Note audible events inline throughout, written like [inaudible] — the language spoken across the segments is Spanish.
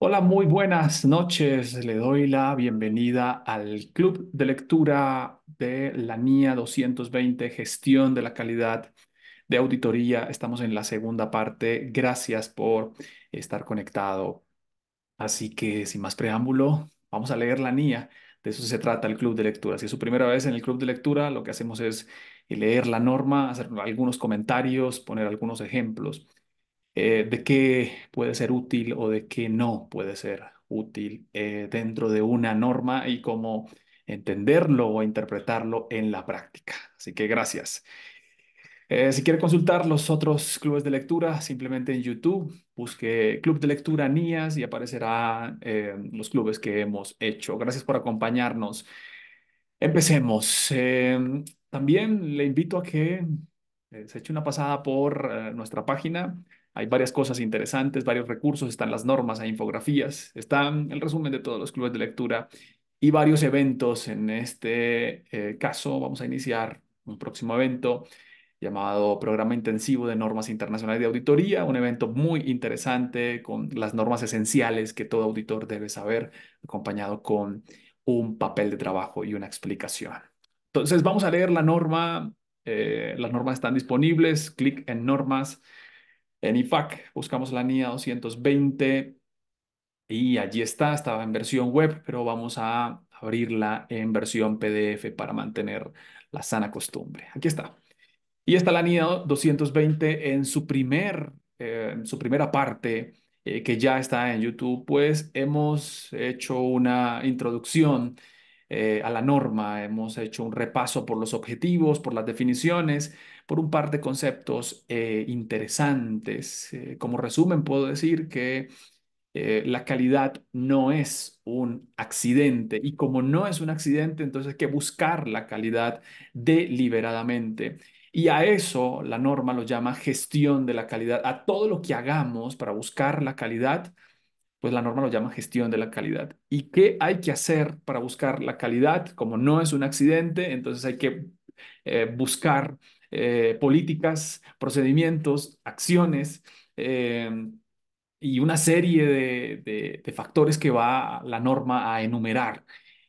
Hola, muy buenas noches. Le doy la bienvenida al Club de Lectura de la NIA 220, Gestión de la Calidad de Auditoría. Estamos en la segunda parte. Gracias por estar conectado. Así que, sin más preámbulo, vamos a leer la NIA. De eso se trata el Club de Lectura. Si es su primera vez en el Club de Lectura, lo que hacemos es leer la norma, hacer algunos comentarios, poner algunos ejemplos. Eh, de qué puede ser útil o de qué no puede ser útil eh, dentro de una norma y cómo entenderlo o interpretarlo en la práctica. Así que gracias. Eh, si quiere consultar los otros clubes de lectura, simplemente en YouTube busque Club de Lectura Nías y aparecerán los clubes que hemos hecho. Gracias por acompañarnos. Empecemos. también le invito a que se eche una pasada por nuestra página hay varias cosas interesantes, varios recursos, están las normas, hay infografías, está el resumen de todos los clubes de lectura y varios eventos. En este eh, caso vamos a iniciar un próximo evento llamado Programa Intensivo de Normas Internacionales de Auditoría, un evento muy interesante con las normas esenciales que todo auditor debe saber, acompañado con un papel de trabajo y una explicación. Entonces vamos a leer la norma, eh, las normas están disponibles, clic en normas en IFAC. Buscamos la NIA 220 y allí está, estaba en versión web, pero vamos a abrirla en versión PDF para mantener la sana costumbre. Aquí está. Y está la NIA 220 en su, primer, eh, su primera parte eh, que ya está en YouTube, pues hemos hecho una introducción eh, a la norma, hemos hecho un repaso por los objetivos, por las definiciones, por un par de conceptos eh, interesantes. Eh, como resumen, puedo decir que eh, la calidad no es un accidente y como no es un accidente, entonces hay que buscar la calidad deliberadamente. Y a eso la norma lo llama gestión de la calidad. A todo lo que hagamos para buscar la calidad, pues la norma lo llama gestión de la calidad. ¿Y qué hay que hacer para buscar la calidad? Como no es un accidente, entonces hay que buscar eh, políticas, procedimientos, acciones eh, y una serie de, de, de, factores que va la norma a enumerar.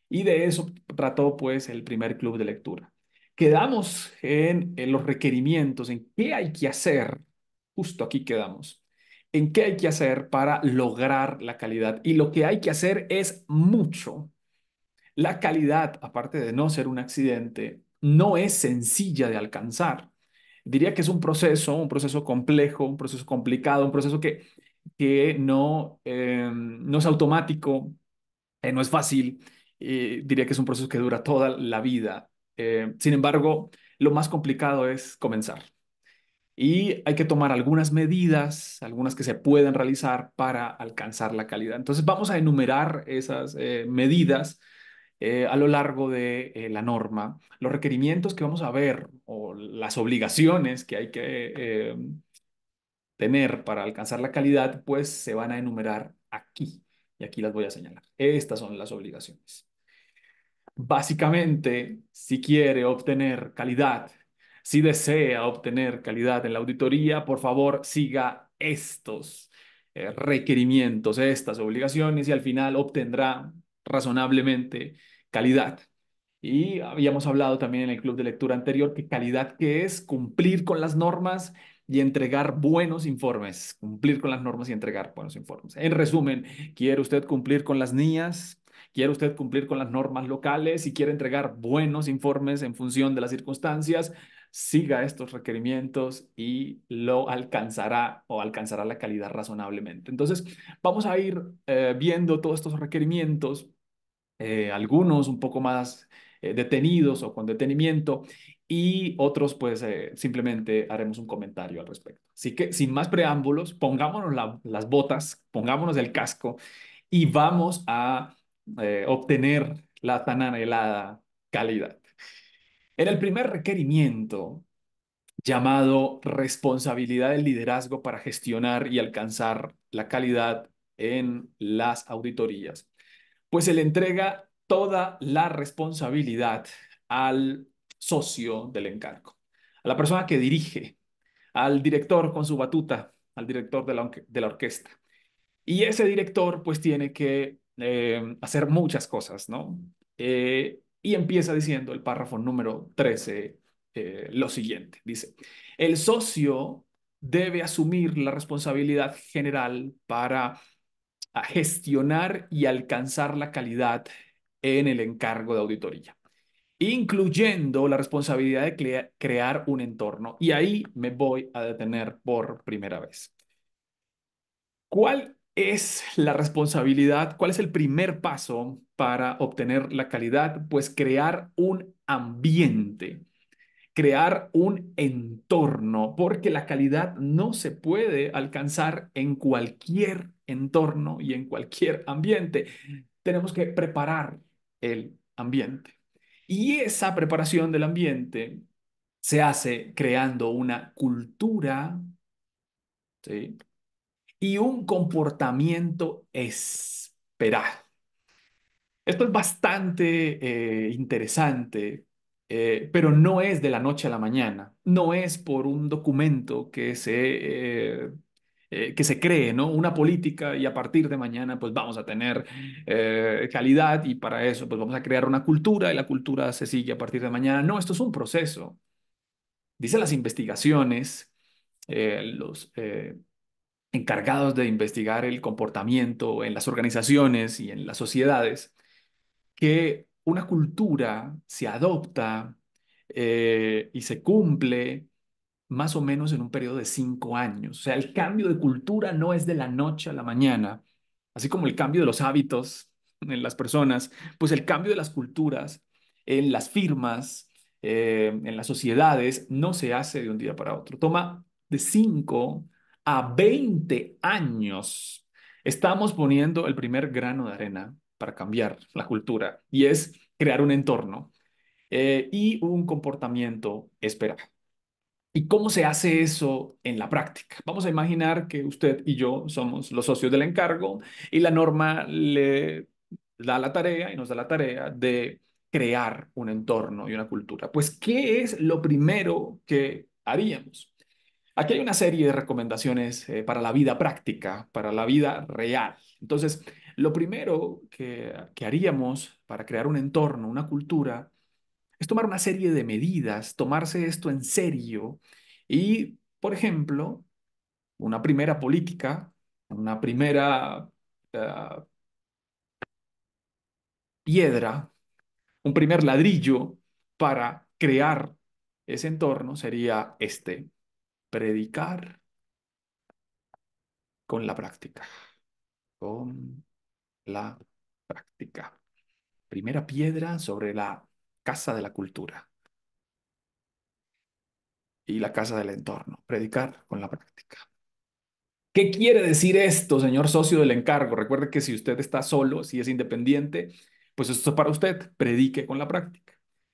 Y de eso trató pues el primer club de lectura. Quedamos en, en los requerimientos, en qué hay que hacer, justo aquí quedamos, en qué hay que hacer para lograr la calidad. Y lo que hay que hacer es mucho. La calidad, aparte de no ser un accidente, no es sencilla de alcanzar. Diría que es un proceso, un proceso complejo, un proceso complicado, un proceso que, no, em, no es automático, eh, no es fácil. diría que es un proceso que dura toda la vida. Em, sin embargo, lo más complicado es comenzar. Y hay que tomar algunas medidas, algunas que se pueden realizar para alcanzar la calidad. Entonces vamos a enumerar esas eh, medidas eh, a lo largo de eh, la norma, los requerimientos que vamos a ver o las obligaciones que hay que eh, tener para alcanzar la calidad, pues se van a enumerar aquí. Y aquí las voy a señalar. Estas son las obligaciones. Básicamente, si quiere obtener calidad, si desea obtener calidad en la auditoría, por favor siga estos requerimientos, estas obligaciones y al final obtendrá razonablemente calidad. Y habíamos hablado también en el club de lectura anterior que calidad que es cumplir con las normas y entregar buenos informes, cumplir con las normas y entregar buenos informes. En resumen, ¿quiere usted cumplir con las niñas ¿Quiere usted cumplir con las normas locales y quiere entregar buenos informes en función de las circunstancias? Siga estos requerimientos y lo alcanzará o alcanzará la calidad razonablemente. Entonces, vamos a ir eh, viendo todos estos requerimientos eh, algunos un poco más eh, detenidos o con detenimiento y otros pues eh, simplemente haremos un comentario al respecto. Así que sin más preámbulos, pongámonos las botas, pongámonos el casco y vamos a obtener la tan anhelada calidad. En el primer requerimiento llamado responsabilidad del liderazgo para gestionar y alcanzar la calidad en las auditorías pues se le entrega toda la responsabilidad al socio del encargo, a la persona que dirige, al director con su batuta, al director de la, orquesta. Y ese director pues tiene que eh, hacer muchas cosas, ¿no? Eh, y empieza diciendo el párrafo número 13 eh, lo siguiente. Dice, el socio debe asumir la responsabilidad general para a gestionar y alcanzar la calidad en el encargo de auditoría, incluyendo la responsabilidad de crear un entorno. Y ahí me voy a detener por primera vez. ¿Cuál es la responsabilidad? ¿Cuál es el primer paso para obtener la calidad? Pues crear un ambiente crear un entorno, porque la calidad no se puede alcanzar en cualquier entorno y en cualquier ambiente. Tenemos que preparar el ambiente. Y esa preparación del ambiente se hace creando una cultura y un comportamiento esperado. Esto es bastante eh, interesante eh, pero no es de la noche a la mañana, no es por un documento que se, eh, eh, que se cree, ¿no? Una política y a partir de mañana pues vamos a tener calidad y para eso pues vamos a crear una cultura y la cultura se sigue a partir de mañana. No, esto es un proceso. Dicen las investigaciones, los encargados de investigar el comportamiento en las organizaciones y en las sociedades, que una cultura se adopta eh, y se cumple más o menos en un periodo de cinco años. O sea, el cambio de cultura no es de la noche a la mañana, así como el cambio de los hábitos en las personas, pues el cambio de las culturas en las firmas, eh, en las sociedades, no se hace de un día para otro. Toma de 5 a 20 años. Estamos poniendo el primer grano de arena para cambiar la cultura y es crear un entorno eh, y un comportamiento esperado. ¿Y cómo se hace eso en la práctica? Vamos a imaginar que usted y yo somos los socios del encargo y la norma le da la tarea y nos da la tarea de crear un entorno y una cultura. Pues, ¿qué es lo primero que haríamos? Aquí hay una serie de recomendaciones eh, para la vida práctica, para la vida real. Entonces, lo primero que, haríamos para crear un entorno, una cultura, es tomar una serie de medidas, tomarse esto en serio y, por ejemplo, una primera política, una primera ah, piedra, un primer ladrillo para crear ese entorno sería este, predicar con la práctica, con la práctica. Primera piedra sobre la casa de la cultura y la casa del entorno. Predicar con la práctica. ¿Qué quiere decir esto, señor socio del encargo? Recuerde que si usted está solo, si es independiente, pues esto es para usted. Predique con la práctica.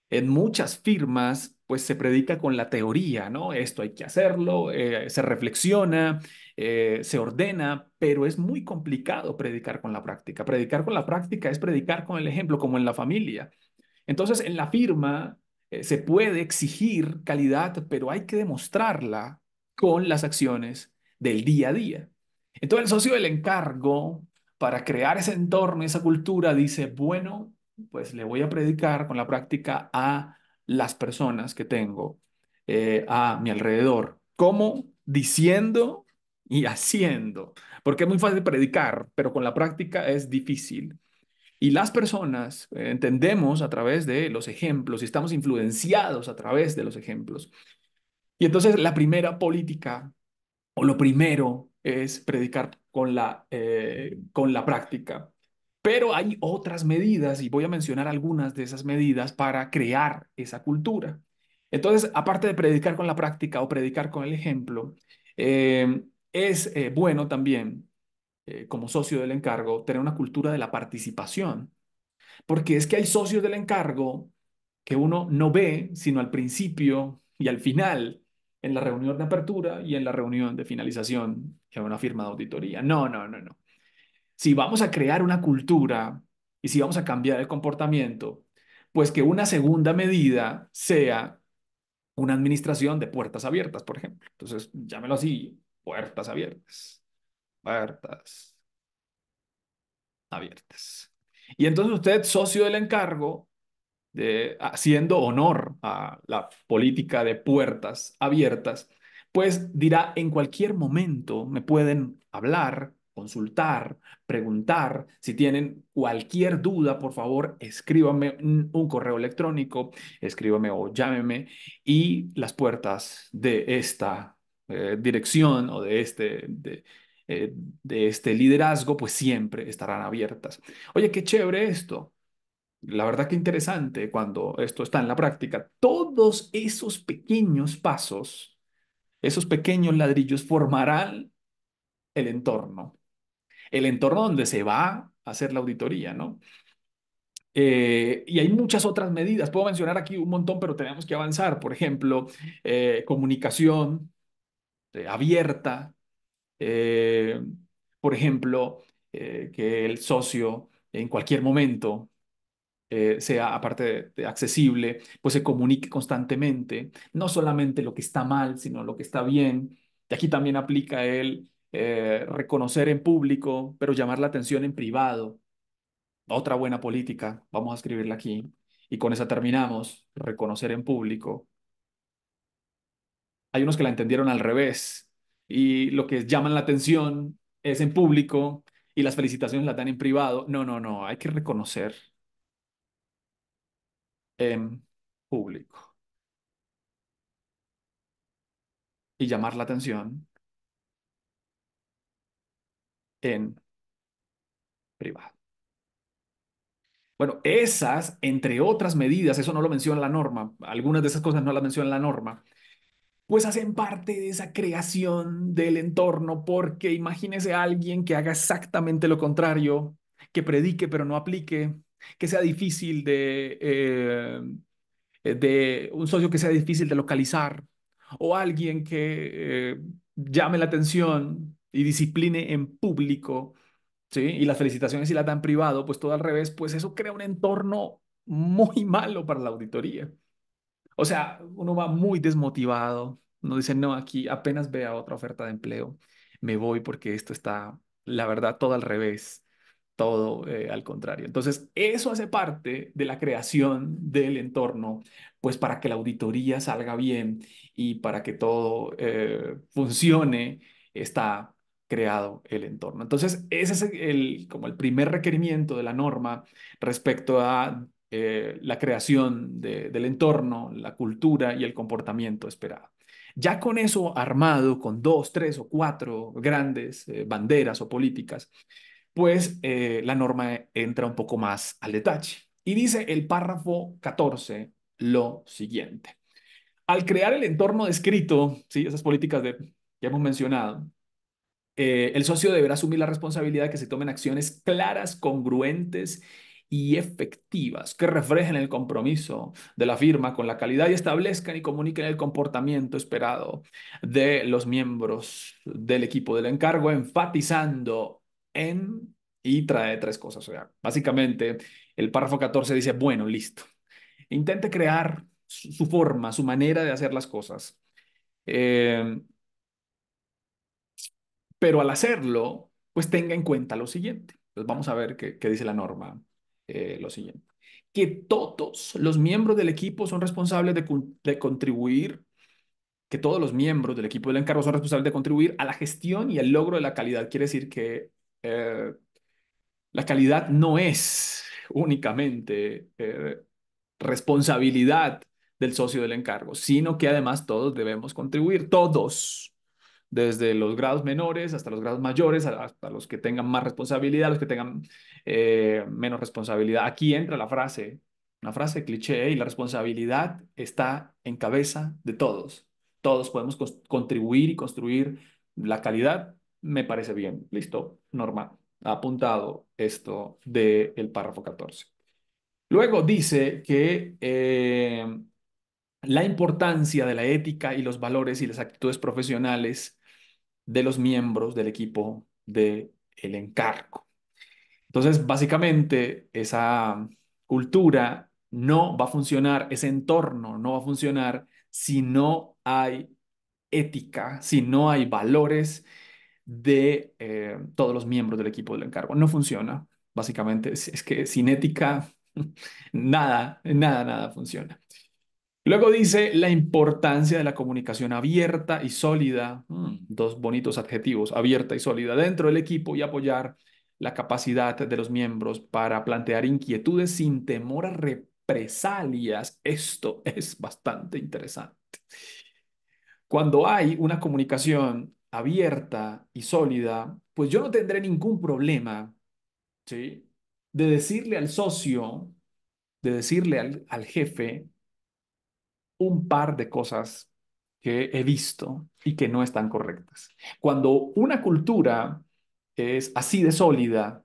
En muchas firmas, pues se predica con la teoría, ¿no? Esto hay que hacerlo, eh, se reflexiona, eh, se ordena, pero es muy complicado predicar con la práctica. Predicar con la práctica es predicar con el ejemplo, como en la familia. Entonces, en la firma eh, se puede exigir calidad, pero hay que demostrarla con las acciones del día a día. Entonces, el socio del encargo, para crear ese entorno, esa cultura, dice, bueno, pues le voy a predicar con la práctica a las personas que tengo eh, a mi alrededor. ¿Cómo? Diciendo y haciendo, porque es muy fácil predicar, pero con la práctica es difícil. Y las personas eh, entendemos a través de los ejemplos y estamos influenciados a través de los ejemplos. Y entonces la primera política o lo primero es predicar con la, eh, con la práctica. Pero hay otras medidas y voy a mencionar algunas de esas medidas para crear esa cultura. Entonces, aparte de predicar con la práctica o predicar con el ejemplo, eh, es eh, bueno también, eh, como socio del encargo, tener una cultura de la participación. Porque es que hay socios del encargo que uno no ve sino al principio y al final, en la reunión de apertura y en la reunión de finalización que una firma de auditoría. No, no, no, no. Si vamos a crear una cultura y si vamos a cambiar el comportamiento, pues que una segunda medida sea una administración de puertas abiertas, por ejemplo. Entonces, llámelo así, puertas abiertas, puertas abiertas. Y entonces usted, socio del encargo, de, ah, haciendo honor a la política de puertas abiertas, pues dirá, en cualquier momento me pueden hablar, consultar, preguntar. Si tienen cualquier duda, por favor, escríbame un correo electrónico, escríbame o llámeme y las puertas de esta eh, dirección o de este, eh, de, este liderazgo, pues siempre estarán abiertas. Oye, qué chévere esto. La verdad que interesante cuando esto está en la práctica. Todos esos pequeños pasos, esos pequeños ladrillos formarán el entorno. El entorno donde se va a hacer la auditoría, ¿no? Eh, y hay muchas otras medidas. Puedo mencionar aquí un montón, pero tenemos que avanzar. Por ejemplo, comunicación, este, abierta. Eh, por ejemplo, eh, que el socio en cualquier momento eh, sea, aparte accesible, pues se comunique constantemente, no solamente lo que está mal, sino lo que está bien. Y aquí también aplica el reconocer en público, pero llamar la atención en privado. Otra buena política, vamos a escribirla aquí. Y con esa terminamos, reconocer en público, hay unos que la entendieron al revés y lo que llaman la atención es en público y las felicitaciones las dan en privado. No, no, no, hay que reconocer en público y llamar la atención en privado. Bueno, esas, entre otras medidas, eso no lo menciona la norma, algunas de esas cosas no las menciona la norma, pues hacen parte de esa creación del entorno, porque imagínese a alguien que haga exactamente lo contrario, que predique pero no aplique, que sea difícil de, eh, de un socio que sea difícil de localizar, o alguien que eh, llame la atención y discipline en público, ¿sí? Y las felicitaciones si las dan privado, pues todo al revés, pues eso crea un entorno muy malo para la auditoría. O sea, uno va muy desmotivado, uno dice, no, aquí apenas vea otra oferta de empleo, me voy porque esto está, la verdad, todo al revés, todo eh, al contrario. Entonces, eso hace parte de la creación del entorno, pues para que la auditoría salga bien y para que todo eh, funcione, está creado el entorno. Entonces, ese es el, como el primer requerimiento de la norma respecto a eh, la creación del entorno, la cultura y el comportamiento esperado. Ya con eso armado, con dos, tres o cuatro grandes eh, banderas o políticas, pues eh, la norma entra un poco más al detalle. Y dice el párrafo 14 lo siguiente. Al crear el entorno descrito, ¿sí? esas políticas de, que hemos mencionado, el socio deberá asumir la responsabilidad de que se tomen acciones claras, congruentes y efectivas que reflejen el compromiso de la firma con la calidad y establezcan y comuniquen el comportamiento esperado de los miembros del equipo del encargo, enfatizando en y trae tres cosas. O sea, básicamente, el párrafo 14 dice, bueno, listo. Intente crear su, forma, su manera de hacer las cosas. Em, pero al hacerlo, pues tenga en cuenta lo siguiente. Pues vamos a ver qué, qué dice la norma eh, lo siguiente, que todos los miembros del equipo son responsables de, contribuir, que todos los miembros del equipo del encargo son responsables de contribuir a la gestión y al logro de la calidad. Quiere decir que eh, la calidad no es únicamente eh, responsabilidad del socio del encargo, sino que además todos debemos contribuir, todos desde los grados menores hasta los grados mayores, hasta los que tengan más responsabilidad, los que tengan eh, menos responsabilidad. Aquí entra la frase, una frase cliché, y la responsabilidad está en cabeza de todos. Todos podemos contribuir y construir la calidad, me parece bien. Listo, normal. Ha apuntado esto del párrafo 14. Luego dice que eh, la importancia de la ética y los valores y las actitudes profesionales de los miembros del equipo del el encargo. Entonces, básicamente, esa cultura no va a funcionar, ese entorno no va a funcionar si no hay ética, si no hay valores de eh, todos los miembros del equipo del encargo. No funciona, básicamente. Es, es que sin ética, [laughs] nada, nada, nada funciona. Luego dice la importancia de la comunicación abierta y sólida, hmm, dos bonitos adjetivos, abierta y sólida, dentro del equipo y apoyar la capacidad de los miembros para plantear inquietudes sin temor a represalias. Esto [laughs] es bastante interesante. Cuando hay una comunicación abierta y sólida, pues yo no tendré ningún problema ¿sí? de decirle al socio, de decirle al jefe, un par de cosas que he visto y que no están correctas. Cuando una cultura es así de sólida,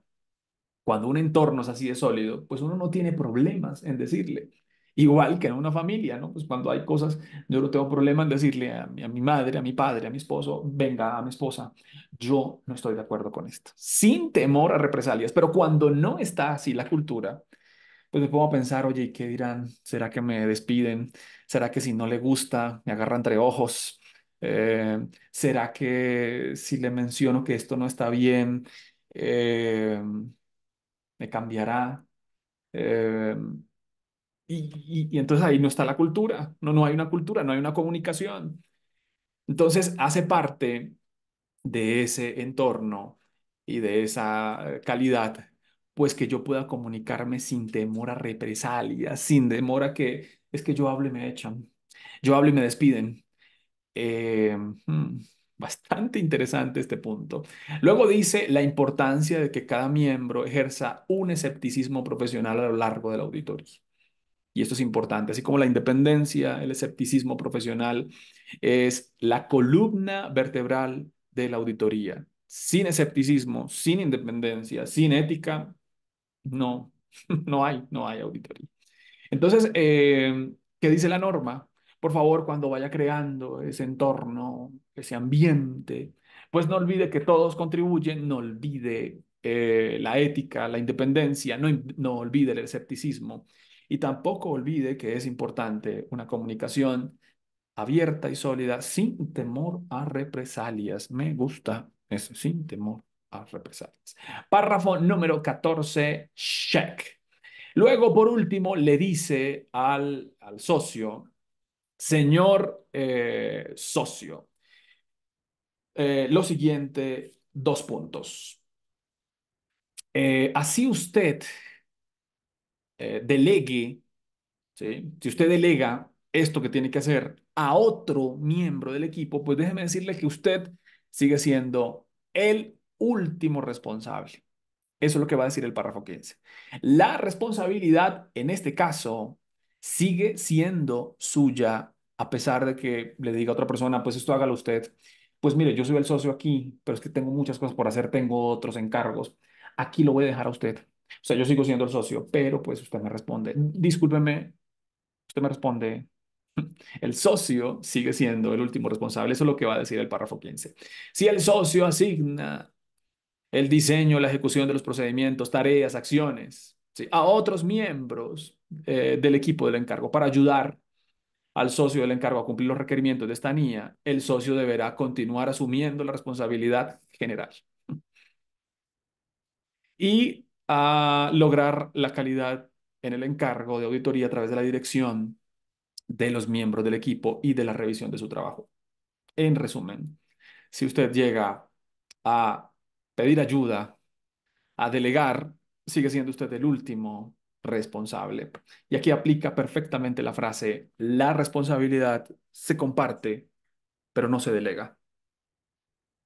cuando un entorno es así de sólido, pues uno no tiene problemas en decirle. Igual que en una familia, ¿no? Pues cuando hay cosas, yo no tengo problema en decirle a mi, madre, a mi padre, a mi esposo, venga, a mi esposa, yo no estoy de acuerdo con esto, sin temor a represalias. Pero cuando no está así la cultura, pues me pongo a pensar, oye, ¿qué dirán? ¿Será que me despiden? ¿Será que si no le gusta, me agarra entre ojos? Eh, ¿será que si le menciono que esto no está bien, eh, me cambiará? Eh, y, entonces ahí no está la cultura, no, no hay una cultura, no hay una comunicación. Entonces hace parte de ese entorno y de esa calidad, pues que yo pueda comunicarme sin temor a represalias, sin temor a que es que yo hablo y me echan, yo hablo y me despiden. Eh, mm, bastante interesante este punto. Luego dice la importancia de que cada miembro ejerza un escepticismo profesional a lo largo de la auditoría. Y esto es importante, así como la independencia, el escepticismo profesional es la columna vertebral de la auditoría. Sin escepticismo, sin independencia, sin ética, no, [laughs] no hay, no hay auditoría. Entonces, eh, ¿qué dice la norma? Por favor, cuando vaya creando ese entorno, ese ambiente, pues no olvide que todos contribuyen, no olvide eh, la ética, la independencia, no, no olvide el escepticismo y tampoco olvide que es importante una comunicación abierta y sólida sin temor a represalias. Me gusta eso, sin temor a represalias. Párrafo número 14, check. Luego, por último, le dice al, al socio, señor eh, socio, eh, lo siguiente, dos puntos. Eh, así usted delegue, si usted delega esto que tiene que hacer a otro miembro del equipo, pues déjeme decirle que usted sigue siendo el último responsable. Eso es lo que va a decir el párrafo 15. La responsabilidad, en este caso, sigue siendo suya, a pesar de que le diga a otra persona, pues esto hágalo usted. Pues mire, yo soy el socio aquí, pero es que tengo muchas cosas por hacer, tengo otros encargos. Aquí lo voy a dejar a usted. O sea, yo sigo siendo el socio, pero pues usted me responde, discúlpeme, usted me responde, [laughs] el socio sigue siendo el último responsable. Eso es lo que va a decir el párrafo 15. Si el socio asigna el diseño, la ejecución de los procedimientos, tareas, acciones, a otros miembros eh, del equipo del encargo para ayudar al socio del encargo a cumplir los requerimientos de esta NIA, el socio deberá continuar asumiendo la responsabilidad general y a ah, lograr la calidad en el encargo de auditoría a través de la dirección de los miembros del equipo y de la revisión de su trabajo. En resumen, si usted llega a pedir ayuda, a delegar, sigue siendo usted el último responsable. Y aquí aplica perfectamente la frase, la responsabilidad se comparte, pero no se delega.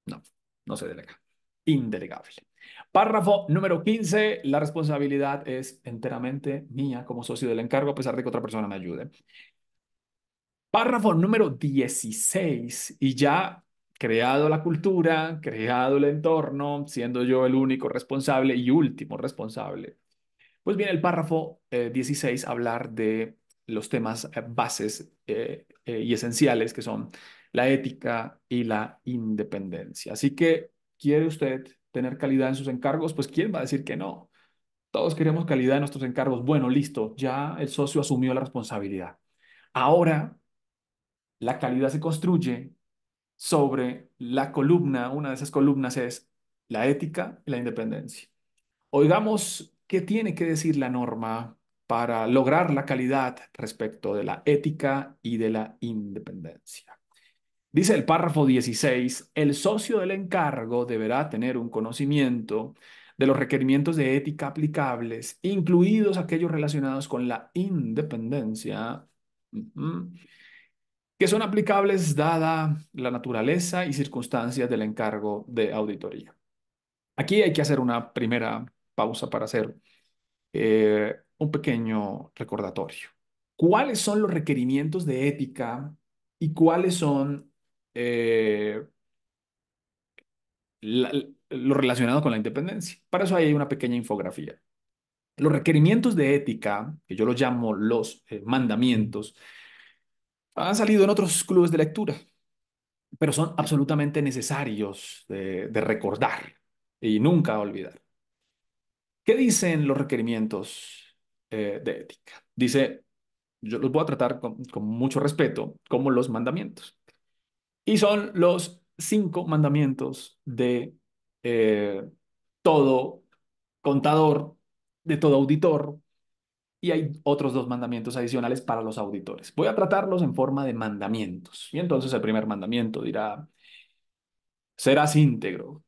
No, no se delega. Indelegable. Párrafo número 15. La responsabilidad es enteramente mía como socio del encargo, a pesar de que otra persona me ayude. Párrafo número 16. Y ya creado la cultura, creado el entorno, siendo yo el único responsable y último responsable. Pues bien, el párrafo 16 eh, 16 hablar de los temas eh, bases eh, y esenciales que son la ética y la independencia. Así que, ¿quiere usted tener calidad en sus encargos? Pues, ¿quién va a decir que no? Todos queremos calidad en nuestros encargos. Bueno, listo, ya el socio asumió la responsabilidad. Ahora, la calidad se construye sobre la columna, una de esas columnas es la ética y la independencia. Oigamos qué tiene que decir la norma para lograr la calidad respecto de la ética y de la independencia. Dice el párrafo 16, el socio del encargo deberá tener un conocimiento de los requerimientos de ética aplicables, incluidos aquellos relacionados con la independencia que son aplicables dada la naturaleza y circunstancias del encargo de auditoría. Aquí hay que hacer una primera pausa para hacer eh, un pequeño recordatorio. ¿Cuáles son los requerimientos de ética y cuáles son los eh, relacionados lo relacionado con la independencia? Para eso hay una pequeña infografía. Los requerimientos de ética, que yo los llamo los eh, mandamientos, han salido en otros clubes de lectura, pero son absolutamente necesarios de, recordar y nunca olvidar. ¿Qué dicen los requerimientos eh, de ética? Dice, yo los voy a tratar con, mucho respeto como los mandamientos. Y son los cinco mandamientos de eh, todo contador, de todo auditor, y hay otros dos mandamientos adicionales para los auditores. Voy a tratarlos en forma de mandamientos. Y entonces el primer mandamiento dirá, serás íntegro.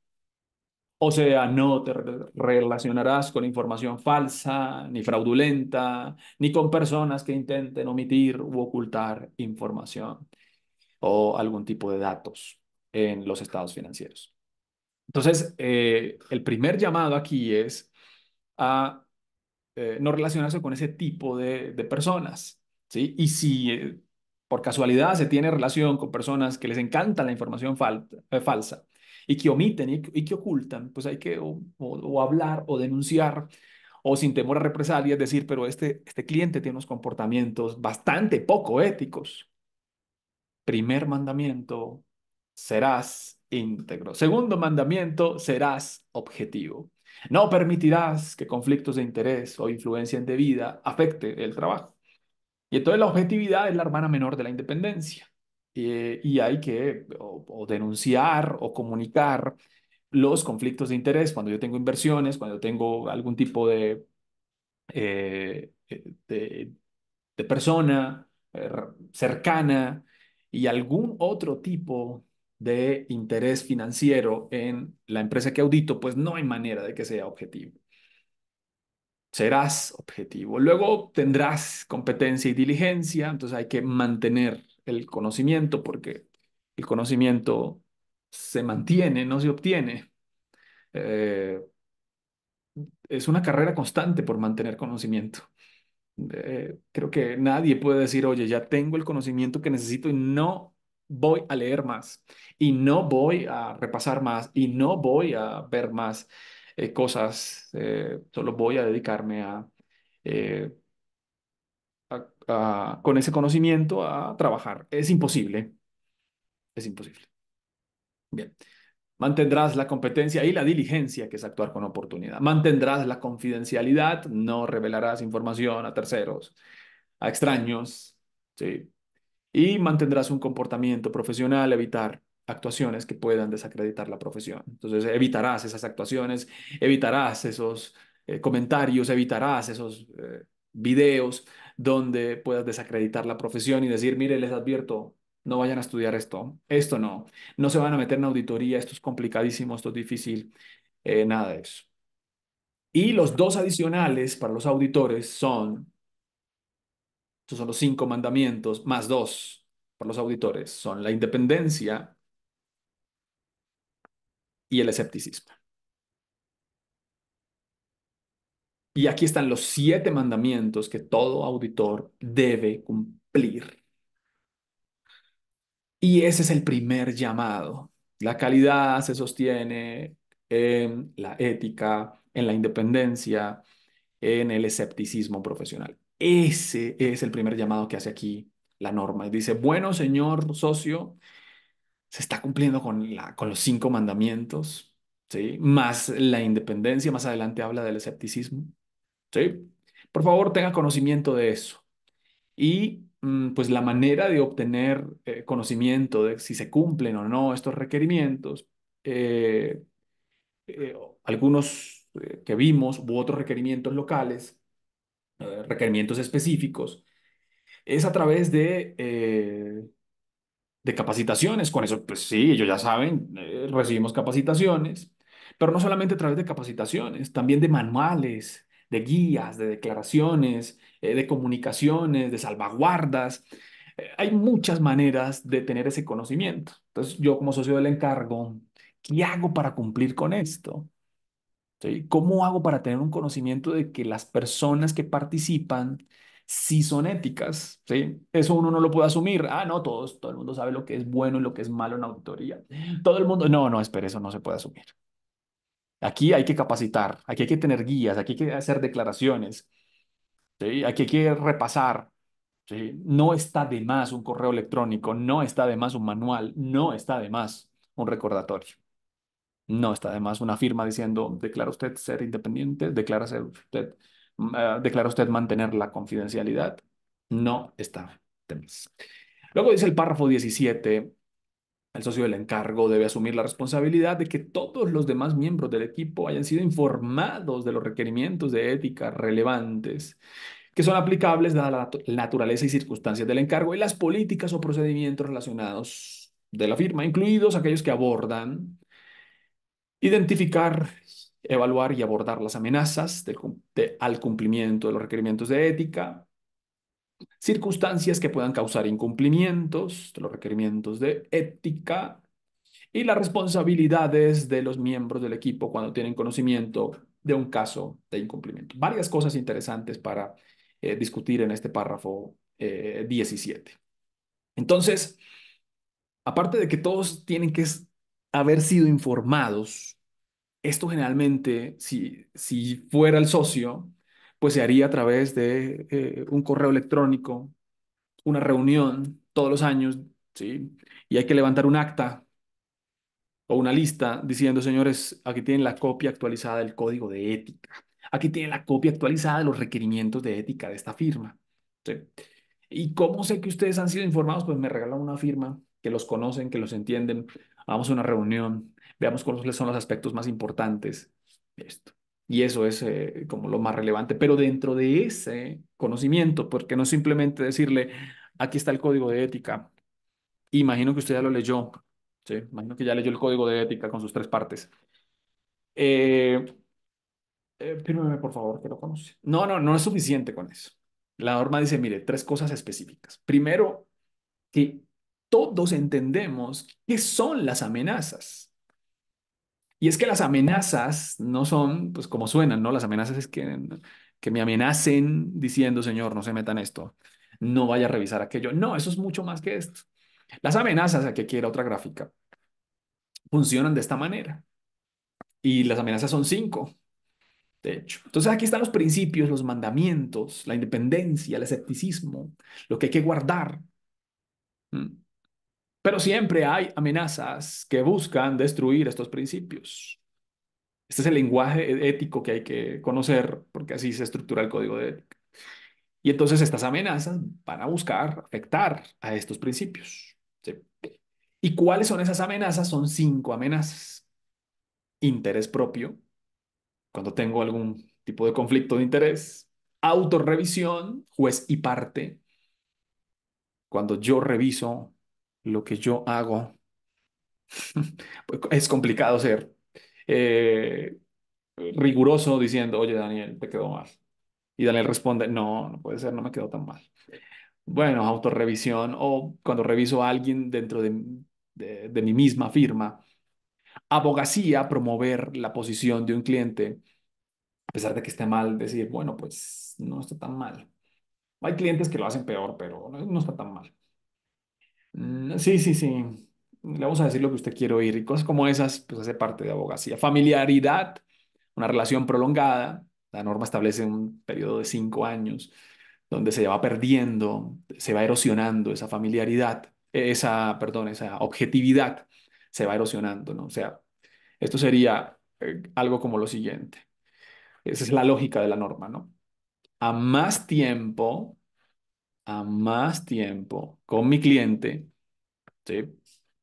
O sea, no te relacionarás con información falsa, ni fraudulenta, ni con personas que intenten omitir u ocultar información o algún tipo de datos en los estados financieros. Entonces, eh, el primer llamado aquí es a eh, no relacionarse con ese tipo de, personas, ¿sí? Y si eh, por casualidad se tiene relación con personas que les encanta la información eh, falsa y que omiten y, que ocultan, pues hay que o, hablar o denunciar o sin temor a represalias decir, pero este, este cliente tiene unos comportamientos bastante poco éticos. Primer mandamiento, serás íntegro. Segundo mandamiento, serás objetivo. No permitirás que conflictos de interés o influencia indebida afecte el trabajo. Y entonces la objetividad es la hermana menor de la independencia. y hay que o, denunciar o comunicar los conflictos de interés cuando yo tengo inversiones, cuando tengo algún tipo de, eh, de, persona eh, cercana y algún otro tipo de interés financiero en la empresa que audito, pues no hay manera de que sea objetivo. Serás objetivo. Luego tendrás competencia y diligencia, entonces hay que mantener el conocimiento porque el conocimiento se mantiene, no se obtiene. Eh, es una carrera constante por mantener conocimiento. Eh, creo que nadie puede decir, oye, ya tengo el conocimiento que necesito y no voy a leer más y no voy a repasar más y no voy a ver más eh, cosas, eh, solo voy a dedicarme eh, a, a, con ese conocimiento a trabajar. Es imposible, es imposible. Bien. Mantendrás la competencia y la diligencia, que es actuar con oportunidad. Mantendrás la confidencialidad, no revelarás información a terceros, a extraños, ¿sí? y mantendrás un comportamiento profesional, evitar actuaciones que puedan desacreditar la profesión. Entonces, evitarás esas actuaciones, evitarás esos eh, comentarios, evitarás esos eh, videos donde puedas desacreditar la profesión y decir, mire, les advierto, no vayan a estudiar esto, esto no, no se van a meter en auditoría, esto es complicadísimo, esto es difícil, eh, nada de eso. Y los dos adicionales para los auditores son estos son los cinco mandamientos, más dos por los auditores, son la independencia y el escepticismo. Y aquí están los siete mandamientos que todo auditor debe cumplir. Y ese es el primer llamado. La calidad se sostiene en la ética, en la independencia, en el escepticismo profesional. Ese es el primer llamado que hace aquí la norma. dice, bueno, señor socio, se está cumpliendo con, la, con los cinco mandamientos, ¿sí? Más la independencia, más adelante habla del escepticismo, ¿sí? Por favor, tenga conocimiento de eso. Y mm, pues la manera de obtener eh, conocimiento de si se cumplen o no estos requerimientos, eh, eh, algunos que vimos u otros requerimientos locales, eh, requerimientos específicos, es a través de, eh, de capacitaciones. Con eso, pues sí, ellos ya saben, eh, recibimos capacitaciones, pero no solamente a través de capacitaciones, también de manuales, de guías, de declaraciones, de comunicaciones, de salvaguardas. hay muchas maneras de tener ese conocimiento. Entonces, yo como socio del encargo, ¿qué hago para cumplir con esto? ¿Cómo hago para tener un conocimiento de que las personas que participan sí son éticas? ¿sí? Eso uno no lo puede asumir. Ah, no, todos, todo el mundo sabe lo que es bueno y lo que es malo en auditoría. Todo el mundo, no, no, espera, eso no se puede asumir. Aquí hay que capacitar, aquí hay que tener guías, aquí hay que hacer declaraciones, ¿sí? aquí hay que repasar. ¿sí? No está de más un correo electrónico, no está de más un manual, no está de más un recordatorio. No está además una firma diciendo, declara usted ser independiente, declara, usted, mm, eh, declara usted mantener la confidencialidad. No está. Luego dice el párrafo 17, el socio del encargo debe asumir la responsabilidad de que todos los demás miembros del equipo hayan sido informados de los requerimientos de ética relevantes que son aplicables dada la naturaleza y circunstancias del encargo y las políticas o procedimientos relacionados de la firma, incluidos aquellos que abordan identificar, evaluar y abordar las amenazas al cumplimiento de los requerimientos de ética, circunstancias que puedan causar incumplimientos de los requerimientos de ética y las responsabilidades de los miembros del equipo cuando tienen conocimiento de un caso de incumplimiento. Varias cosas interesantes para eh, discutir en este párrafo 17. Eh, Entonces, aparte de que todos tienen que haber sido informados, esto generalmente, si, si fuera el socio, pues se haría a través de eh, un correo electrónico, una reunión todos los años, ¿sí? Y hay que levantar un acta o una lista diciendo, señores, aquí tienen la copia actualizada del código de ética, aquí tienen la copia actualizada de los requerimientos de ética de esta firma. ¿sí? ¿Y cómo sé que ustedes han sido informados? Pues me regalan una firma que los conocen, que los entienden, vamos a una reunión, veamos cuáles son los aspectos más importantes. Esto. Y eso es eh, como lo más relevante. Pero dentro de ese conocimiento, porque no es simplemente decirle, aquí está el código de ética. Imagino que usted ya lo leyó. ¿sí? Imagino que ya leyó el código de ética con sus tres partes. Eh, eh por favor, que lo conoce. No, no, no es suficiente con eso. La norma dice, mire, tres cosas específicas. Primero, que todos entendemos qué son las amenazas. Y es que las amenazas no son, pues como suenan, ¿no? Las amenazas es que, que me amenacen diciendo, Señor, no se metan esto, no vaya a revisar aquello. No, eso es mucho más que esto. Las amenazas, aquí quiera otra gráfica, funcionan de esta manera. Y las amenazas son cinco, de hecho. Entonces aquí están los principios, los mandamientos, la independencia, el escepticismo, lo que hay que guardar. ¿Mm? Pero siempre hay amenazas que buscan destruir estos principios. Este es el lenguaje ético que hay que conocer porque así se estructura el código de ética. Y entonces estas amenazas van a buscar afectar a estos principios. ¿Y cuáles son esas amenazas? Son cinco amenazas. Interés propio, cuando tengo algún tipo de conflicto de interés. Autorrevisión, juez y parte, cuando yo reviso lo que yo hago [laughs] es complicado ser eh, riguroso diciendo, oye Daniel, te quedó mal. Y Daniel responde, no, no puede ser, no me quedó tan mal. Bueno, autorrevisión o cuando reviso a alguien dentro de, mi misma firma. Abogacía, promover la posición de un cliente, a pesar de que esté mal, decir, bueno, pues no está tan mal. Hay clientes que lo hacen peor, pero no está tan mal. Mm, sí, sí, sí. Le vamos a decir lo que usted quiere oír y cosas como esas, pues hace parte de abogacía. Familiaridad, una relación prolongada. La norma establece un periodo de cinco años donde se va perdiendo, se va erosionando esa familiaridad, esa, perdón, esa objetividad se va erosionando, ¿no? O sea, esto sería eh, algo como lo siguiente. Esa es la lógica de la norma, ¿no? A más tiempo, a más tiempo con mi cliente, ¿sí?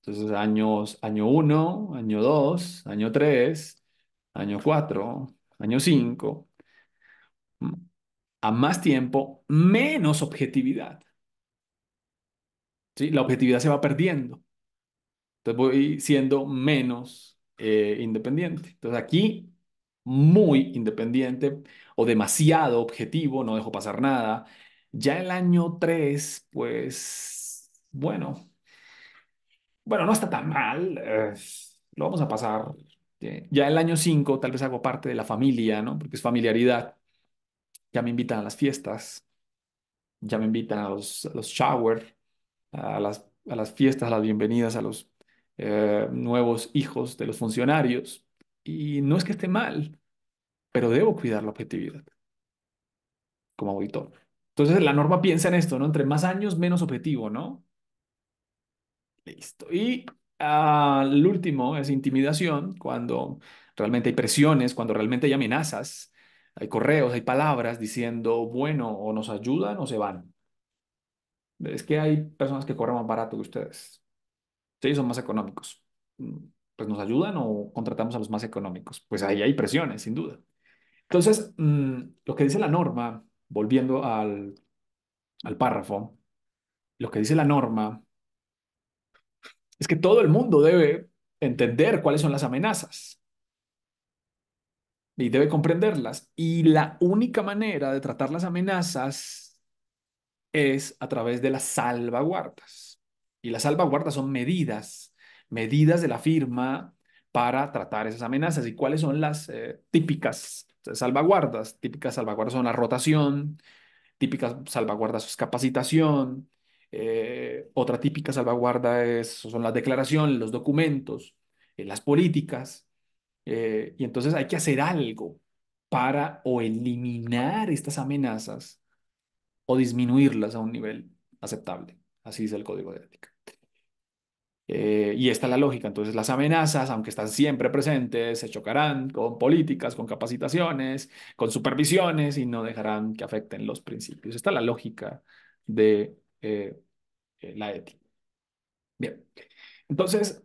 Entonces, años, año 1, año 2, año 3, año 4, año 5, mm, a más tiempo, menos objetividad. ¿Sí? La objetividad se va perdiendo. Entonces voy siendo menos eh, independiente. Entonces aquí, muy independiente o demasiado objetivo, no dejo pasar nada, ya el año 3, pues, bueno, bueno, no está tan mal, eh, lo vamos a pasar. Ya el año 5 tal vez hago parte de la familia, ¿no? Porque es familiaridad. Ya me invitan a las fiestas, ya me invitan a los, showers. shower, a las, a las fiestas, a las bienvenidas, a los eh, nuevos hijos de los funcionarios. Y no es que esté mal, pero debo cuidar la objetividad como auditor. Entonces la norma piensa en esto, ¿no? Entre más años, menos objetivo, ¿no? Listo. Y al ah, último es intimidación, cuando realmente hay presiones, cuando realmente hay amenazas, hay correos, hay palabras diciendo, bueno, o nos ayudan o se van. Es que hay personas que corren más barato que ustedes. Sí, son más económicos. Mm, pues nos ayudan o contratamos a los más económicos. Pues ahí hay presiones, sin duda. Entonces, mm, lo que dice la norma volviendo al, párrafo, lo que dice la norma es que todo el mundo debe entender cuáles son las amenazas y debe comprenderlas. Y la única manera de tratar las amenazas es a través de las salvaguardas. Y las salvaguardas son medidas, medidas de la firma para tratar esas amenazas y cuáles son las eh, típicas salvaguardas. Típicas salvaguardas son la rotación, típicas salvaguardas es capacitación, eh, otra típica salvaguarda son las declaraciones, los documentos, eh, las políticas. y entonces hay que hacer algo para o eliminar estas amenazas o disminuirlas a un nivel aceptable. Así dice el código de ética. Eh, y esta es la lógica. Entonces, las amenazas, aunque están siempre presentes, se chocarán con políticas, con capacitaciones, con supervisiones y no dejarán que afecten los principios. Esta es la lógica de eh, eh, la ética. Bien. Entonces,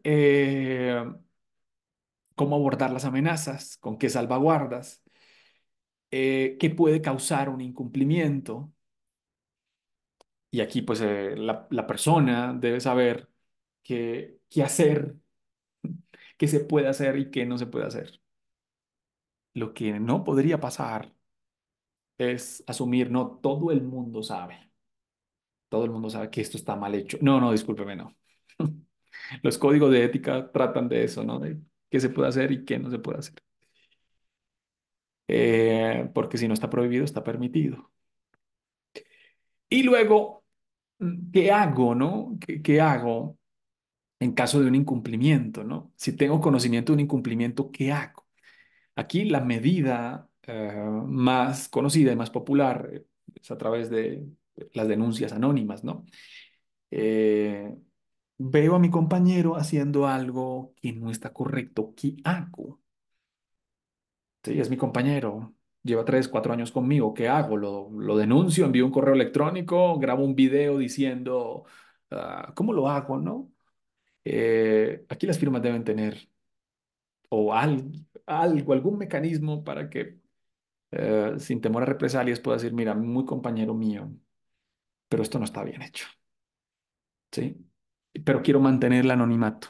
¿cómo abordar las amenazas? ¿Con qué salvaguardas? ¿Qué puede causar un incumplimiento? Y aquí, pues, la, la persona debe saber qué, hacer, [laughs] qué se puede hacer y qué no se puede hacer. Lo que no podría pasar es asumir, no, todo el mundo sabe. Todo el mundo sabe que esto está mal hecho. No, no, discúlpeme, no. [laughs] Los códigos de ética tratan de eso, ¿no? De qué se puede hacer y qué no se puede hacer. Eh, porque si no está prohibido, está permitido. Y luego, ¿qué hago, no? ¿Qué, qué hago en caso de un incumplimiento, ¿no? Si tengo conocimiento de un incumplimiento, ¿qué hago? Aquí la medida eh, más conocida y más popular eh, es a través de las denuncias anónimas, ¿no? Eh, veo a mi compañero haciendo algo que no está correcto, ¿qué hago? Sí, es mi compañero, lleva tres, cuatro años conmigo, ¿qué hago? ¿Lo, lo denuncio? ¿Envío un correo electrónico? ¿Grabo un video diciendo ah, cómo lo hago? ¿No? Eh, aquí las firmas deben tener o algo, algún mecanismo para que eh, sin temor a represalias pueda decir, mira, muy compañero mío, pero esto no está bien hecho. ¿Sí? Pero quiero mantener el anonimato.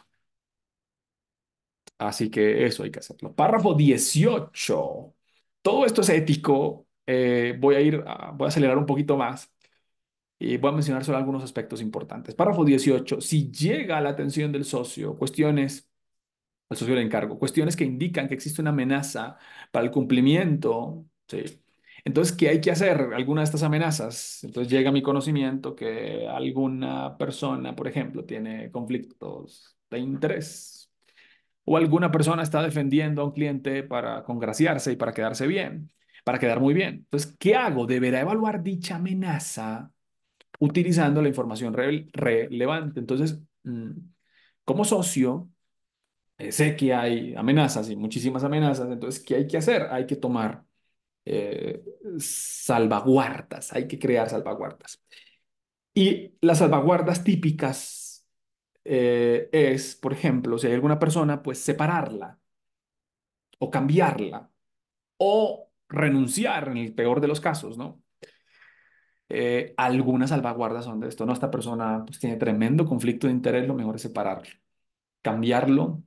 Así que eso hay que hacerlo. Párrafo 18. Todo esto es ético. Eh, voy a ir, voy a acelerar un poquito más y voy a mencionar solo algunos aspectos importantes. Párrafo 18. Si llega a la atención del socio cuestiones, al socio de encargo, cuestiones que indican que existe una amenaza para el cumplimiento, ¿sí? Entonces, ¿qué hay que hacer? Alguna de estas amenazas. Entonces llega a mi conocimiento que alguna persona, por ejemplo, tiene conflictos de interés o alguna persona está defendiendo a un cliente para congraciarse y para quedarse bien, para quedar muy bien. Entonces, ¿qué hago? Deberá evaluar dicha amenaza utilizando la información relevante. Entonces, mm, como socio, eh, sé que hay amenazas y muchísimas amenazas, entonces, ¿qué hay que hacer? Hay que tomar eh, salvaguardas, hay que crear salvaguardas. Y las salvaguardas típicas eh, es, por ejemplo, si hay alguna persona, pues separarla o cambiarla o renunciar en el peor de los casos, ¿no? Eh, algunas salvaguardas son de esto, ¿no? Esta persona pues, tiene tremendo conflicto de interés, lo mejor es separarlo, cambiarlo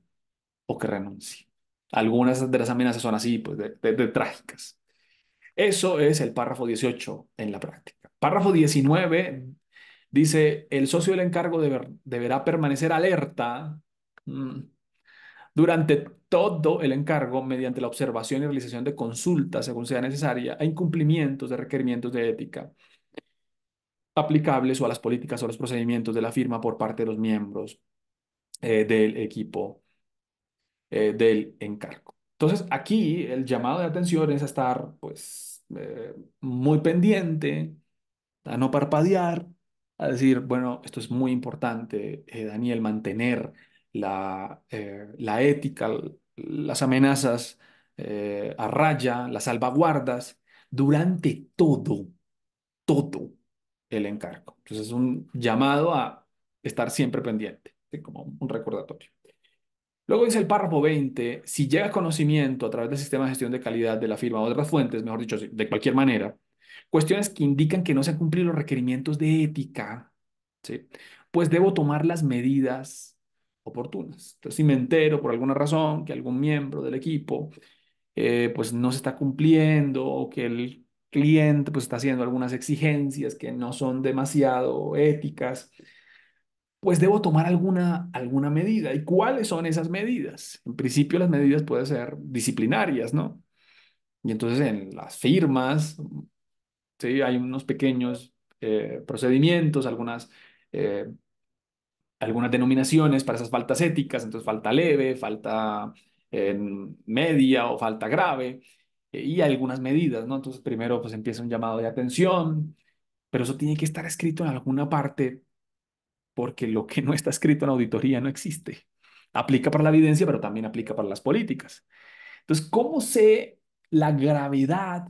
o que renuncie. Algunas de las amenazas son así, pues de, trágicas. Eso es el párrafo 18 en la práctica. Párrafo 19 dice, el socio del encargo deberá permanecer alerta mm, durante todo el encargo mediante la observación y realización de consultas según sea necesaria a e incumplimientos de requerimientos de ética aplicables o a las políticas o los procedimientos de la firma por parte de los miembros eh, del equipo eh, del encargo. Entonces, aquí el llamado de atención es a estar pues, eh, muy pendiente, a no parpadear, a decir, bueno, esto es muy importante, Daniel, mantener la, la ética, las amenazas a raya, las salvaguardas, durante todo, todo el encargo. Entonces es un llamado a estar siempre pendiente, como un recordatorio. Luego dice el párrafo 20, si llega conocimiento a través del sistema de gestión de calidad de la firma o de otras fuentes, mejor dicho, de cualquier manera, cuestiones que indican que no se han cumplido los requerimientos de ética, ¿sí? pues debo tomar las medidas oportunas. Entonces, si me entero por alguna razón que algún miembro del equipo eh, pues no se está cumpliendo o que el cliente pues está haciendo algunas exigencias que no son demasiado éticas, pues debo tomar alguna, alguna medida. ¿Y cuáles son esas medidas? En principio las medidas pueden ser disciplinarias, ¿no? Y entonces en las firmas, ¿sí? Hay unos pequeños eh, procedimientos, algunas... Eh, algunas denominaciones para esas faltas éticas, entonces falta leve, falta eh, media o falta grave, y algunas medidas, ¿no? Entonces, primero, pues empieza un llamado de atención, pero eso tiene que estar escrito en alguna parte, porque lo que no está escrito en auditoría no existe. Aplica para la evidencia, pero también aplica para las políticas. Entonces, ¿cómo sé la gravedad?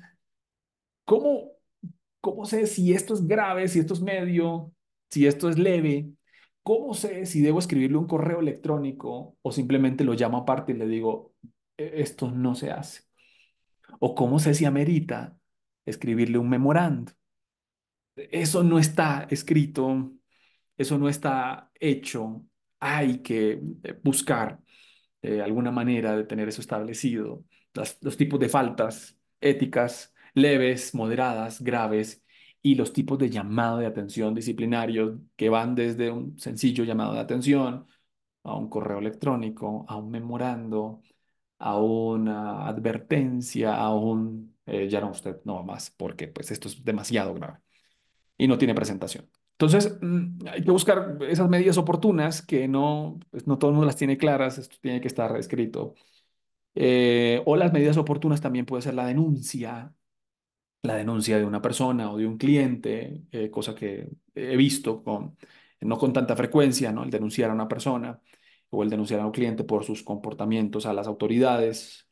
¿Cómo, cómo sé si esto es grave, si esto es medio, si esto es leve? ¿Cómo sé si debo escribirle un correo electrónico o simplemente lo llamo aparte y le digo, e-, esto no se hace? o cómo sé si amerita escribirle un memorando. Eso no está escrito, eso no está hecho, hay que eh, buscar eh, alguna manera de tener eso establecido, los tipos de faltas éticas leves, moderadas, graves y los tipos de llamado de atención disciplinario que van desde un sencillo llamado de atención a un correo electrónico, a un memorando, a una advertencia, a un, eh, ya no usted, no más, porque pues esto es demasiado grave y no tiene presentación. Entonces, mm, hay que buscar esas medidas oportunas que no, pues, no todo el mundo las tiene claras, esto tiene que estar escrito. Eh, o las medidas oportunas también puede ser la denuncia, la denuncia de una persona o de un cliente, eh, cosa que he visto con, no con tanta frecuencia, ¿no? El denunciar a una persona o el denunciar a un cliente por sus comportamientos a las autoridades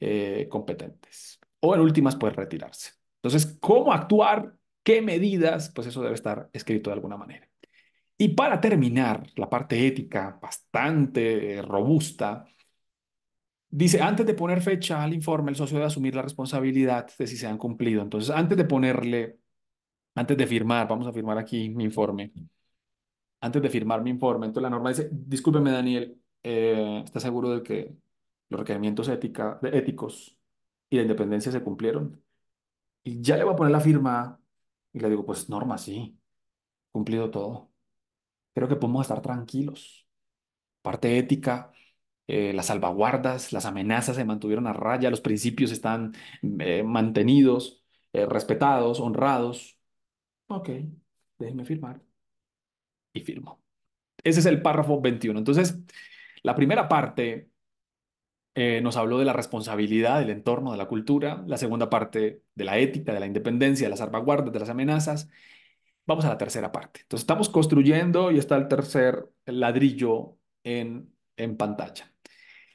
eh, competentes. O en últimas, puede retirarse. Entonces, ¿cómo actuar? ¿Qué medidas? Pues eso debe estar escrito de alguna manera. Y para terminar, la parte ética bastante robusta, dice, antes de poner fecha al informe, el socio debe asumir la responsabilidad de si se han cumplido. Entonces, antes de ponerle, antes de firmar, vamos a firmar aquí mi informe, antes de firmar mi informe. Entonces la norma dice, discúlpeme Daniel, eh, ¿está seguro de que los requerimientos éticos y de independencia se cumplieron? Y ya le voy a poner la firma y le digo, pues norma, sí, cumplido todo. Creo que podemos estar tranquilos. Parte ética, eh, las salvaguardas, las amenazas se mantuvieron a raya, los principios están eh, mantenidos, eh, respetados, honrados. Ok, déjeme firmar y firmó. Ese es el párrafo 21. Entonces, la primera parte eh, nos habló de la responsabilidad, del entorno, de la cultura, la segunda parte de la ética, de la independencia, de las salvaguardas, de las amenazas. Vamos a la tercera parte. Entonces, estamos construyendo y está el tercer ladrillo en, en pantalla.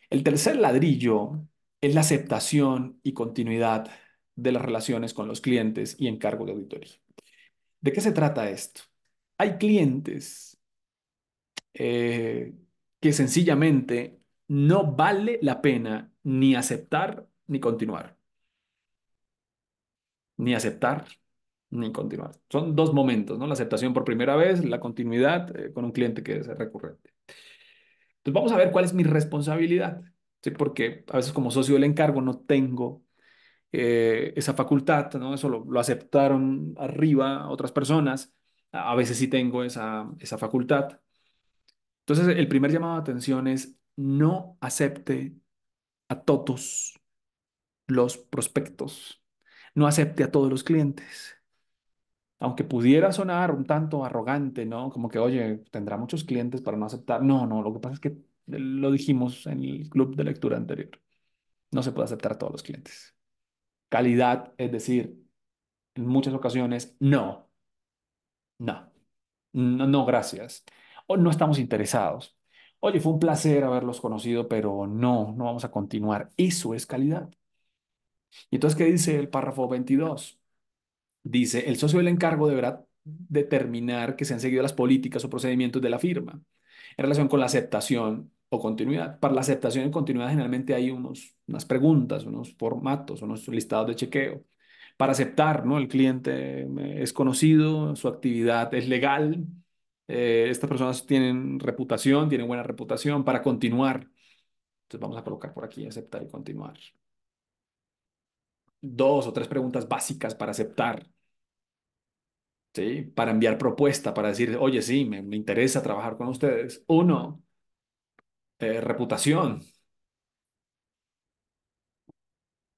El tercer ladrillo es la aceptación y continuidad de las relaciones con los clientes y encargos de auditoría. ¿De qué se trata esto? Hay clientes eh, que sencillamente no vale la pena ni aceptar ni continuar. Ni aceptar ni continuar. Son dos momentos, ¿no? La aceptación por primera vez, la continuidad eh, con un cliente que es recurrente. Entonces vamos a ver cuál es mi responsabilidad, ¿sí? Porque a veces como socio del encargo no tengo eh, esa facultad, ¿no? Eso lo aceptaron arriba otras personas a veces sí tengo esa, esa facultad. Entonces, el primer llamado de atención es no acepte a todos los prospectos, no acepte a todos los clientes. Aunque pudiera sonar un tanto arrogante, ¿no? Como que, oye, tendrá muchos clientes para no aceptar. No, no, lo que pasa es que lo dijimos en el club de lectura anterior. No se puede aceptar a todos los clientes. Calidad, es decir, en muchas ocasiones, no, no, no, gracias. O no estamos interesados. Oye, fue un placer haberlos conocido, pero no, no vamos a continuar. Eso es calidad. Y entonces, ¿qué dice el párrafo 22? Dice, el socio del encargo deberá determinar que se han seguido las políticas o procedimientos de la firma en relación con la aceptación o continuidad. Para la aceptación y continuidad generalmente hay unos, unas preguntas, unos formatos, unos listados de chequeo para aceptar, ¿no? El cliente eh, es conocido, su actividad es legal, eh, estas personas tienen reputación, tienen buena reputación para continuar. Entonces vamos a colocar por aquí aceptar y continuar. Dos o tres preguntas básicas para aceptar. ¿Sí? Para enviar propuesta, para decir, oye, sí, me, interesa trabajar con ustedes. Uno, eh, reputación.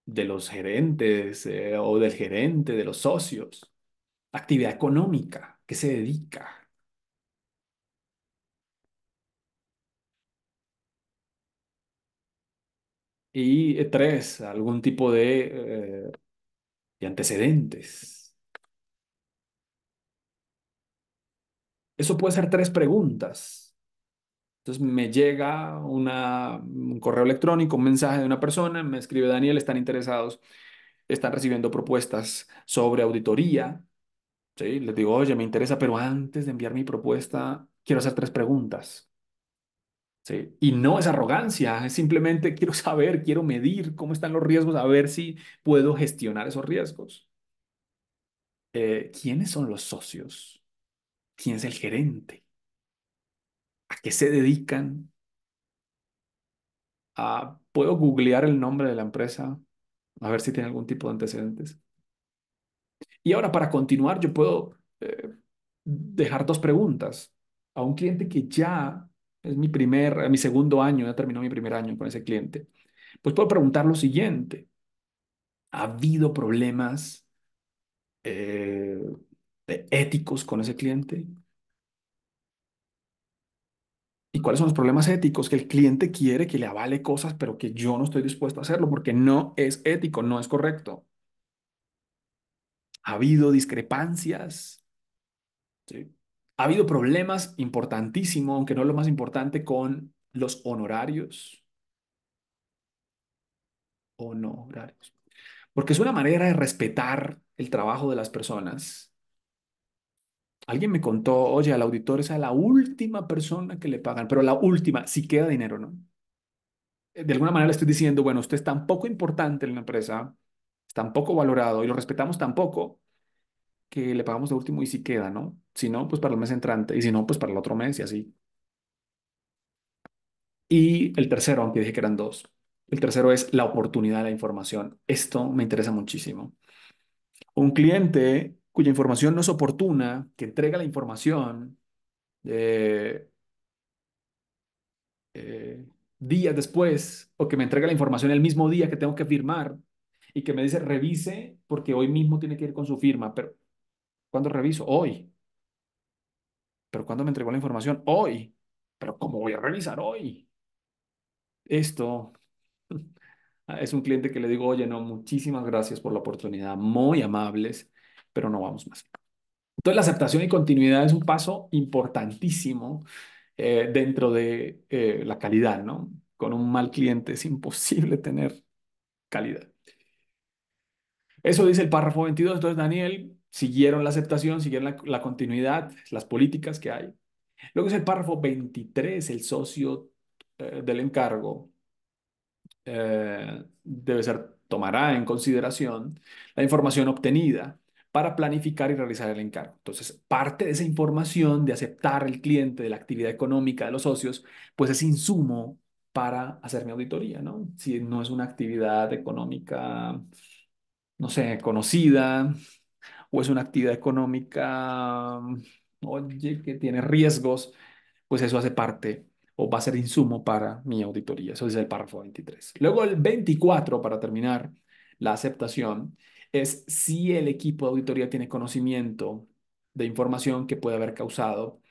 de los gerentes eh, o del gerente, de los socios, actividad económica, que se dedica, Y eh, tres, algún tipo de, eh, de, antecedentes. Eso puede ser tres preguntas. Entonces me llega un correo electrónico, un mensaje de una persona, me escribe Daniel, están interesados, están recibiendo propuestas sobre auditoría. ¿sí? Les digo, oye, me interesa, pero antes de enviar mi propuesta, quiero hacer tres preguntas. ¿sí? Y no es arrogancia, es simplemente quiero saber, quiero medir cómo están los riesgos, a ver si puedo gestionar esos riesgos. Eh, ¿Quiénes son los socios? ¿Quién es el gerente? a qué se dedican. Ah, puedo googlear el nombre de la empresa, a ver si tiene algún tipo de antecedentes. Y ahora, para continuar, yo puedo eh, dejar dos preguntas a un cliente que ya es mi primer, mi segundo año, ya terminó mi primer año con ese cliente. Pues puedo preguntar lo siguiente. ¿Ha habido problemas eh, éticos con ese cliente? y cuáles son los problemas éticos que el cliente quiere que le avale cosas, pero que yo no estoy dispuesto a hacerlo porque no es ético, no es correcto. Ha habido discrepancias, ha habido problemas importantísimos, aunque no lo más importante, con los honorarios. Honorarios. Porque es una manera de respetar el trabajo de las personas Alguien me contó, oye, al auditor es la última persona que le pagan, pero la última, si queda dinero, ¿no? Eh, de alguna manera le estoy diciendo, bueno, usted es tan poco importante en la empresa, es tan poco valorado y lo respetamos tan poco que le pagamos de último y si queda, ¿no? Si no, pues para el mes entrante y si no, pues para el otro mes y así. Y el tercero, aunque dije que eran dos, el tercero es la oportunidad de la información. Esto me interesa muchísimo. Un cliente cuya información no es oportuna, que entrega la información eh, eh, días después o que me entrega la información el mismo día que tengo que firmar y que me dice revise porque hoy mismo tiene que ir con su firma. Pero, ¿cuándo reviso? Hoy. ¿Pero cuándo me entregó la información? Hoy. ¿Pero cómo voy a revisar hoy? Esto [laughs] es un cliente que le digo, oye, no, muchísimas gracias por la oportunidad, muy amables pero no vamos más. Entonces, la aceptación y continuidad es un paso importantísimo eh, dentro de eh, la calidad, ¿no? Con un mal cliente es imposible tener calidad. Eso dice el párrafo 22. Entonces, Daniel, siguieron la aceptación, siguieron la, continuidad, las políticas que hay. Luego es el párrafo 23, el socio eh, del encargo debe ser, tomará en consideración la información obtenida para planificar y realizar el encargo. Entonces, parte de esa información de aceptar el cliente, de la actividad económica de los socios, pues es insumo para hacer mi auditoría, ¿no? Si no es una actividad económica, no sé, conocida, o es una actividad económica, oye, que tiene riesgos, pues eso hace parte o va a ser insumo para mi auditoría. Eso es el párrafo 23. Luego el 24, para terminar, la aceptación es si el equipo de auditoría tiene conocimiento de información que puede haber causado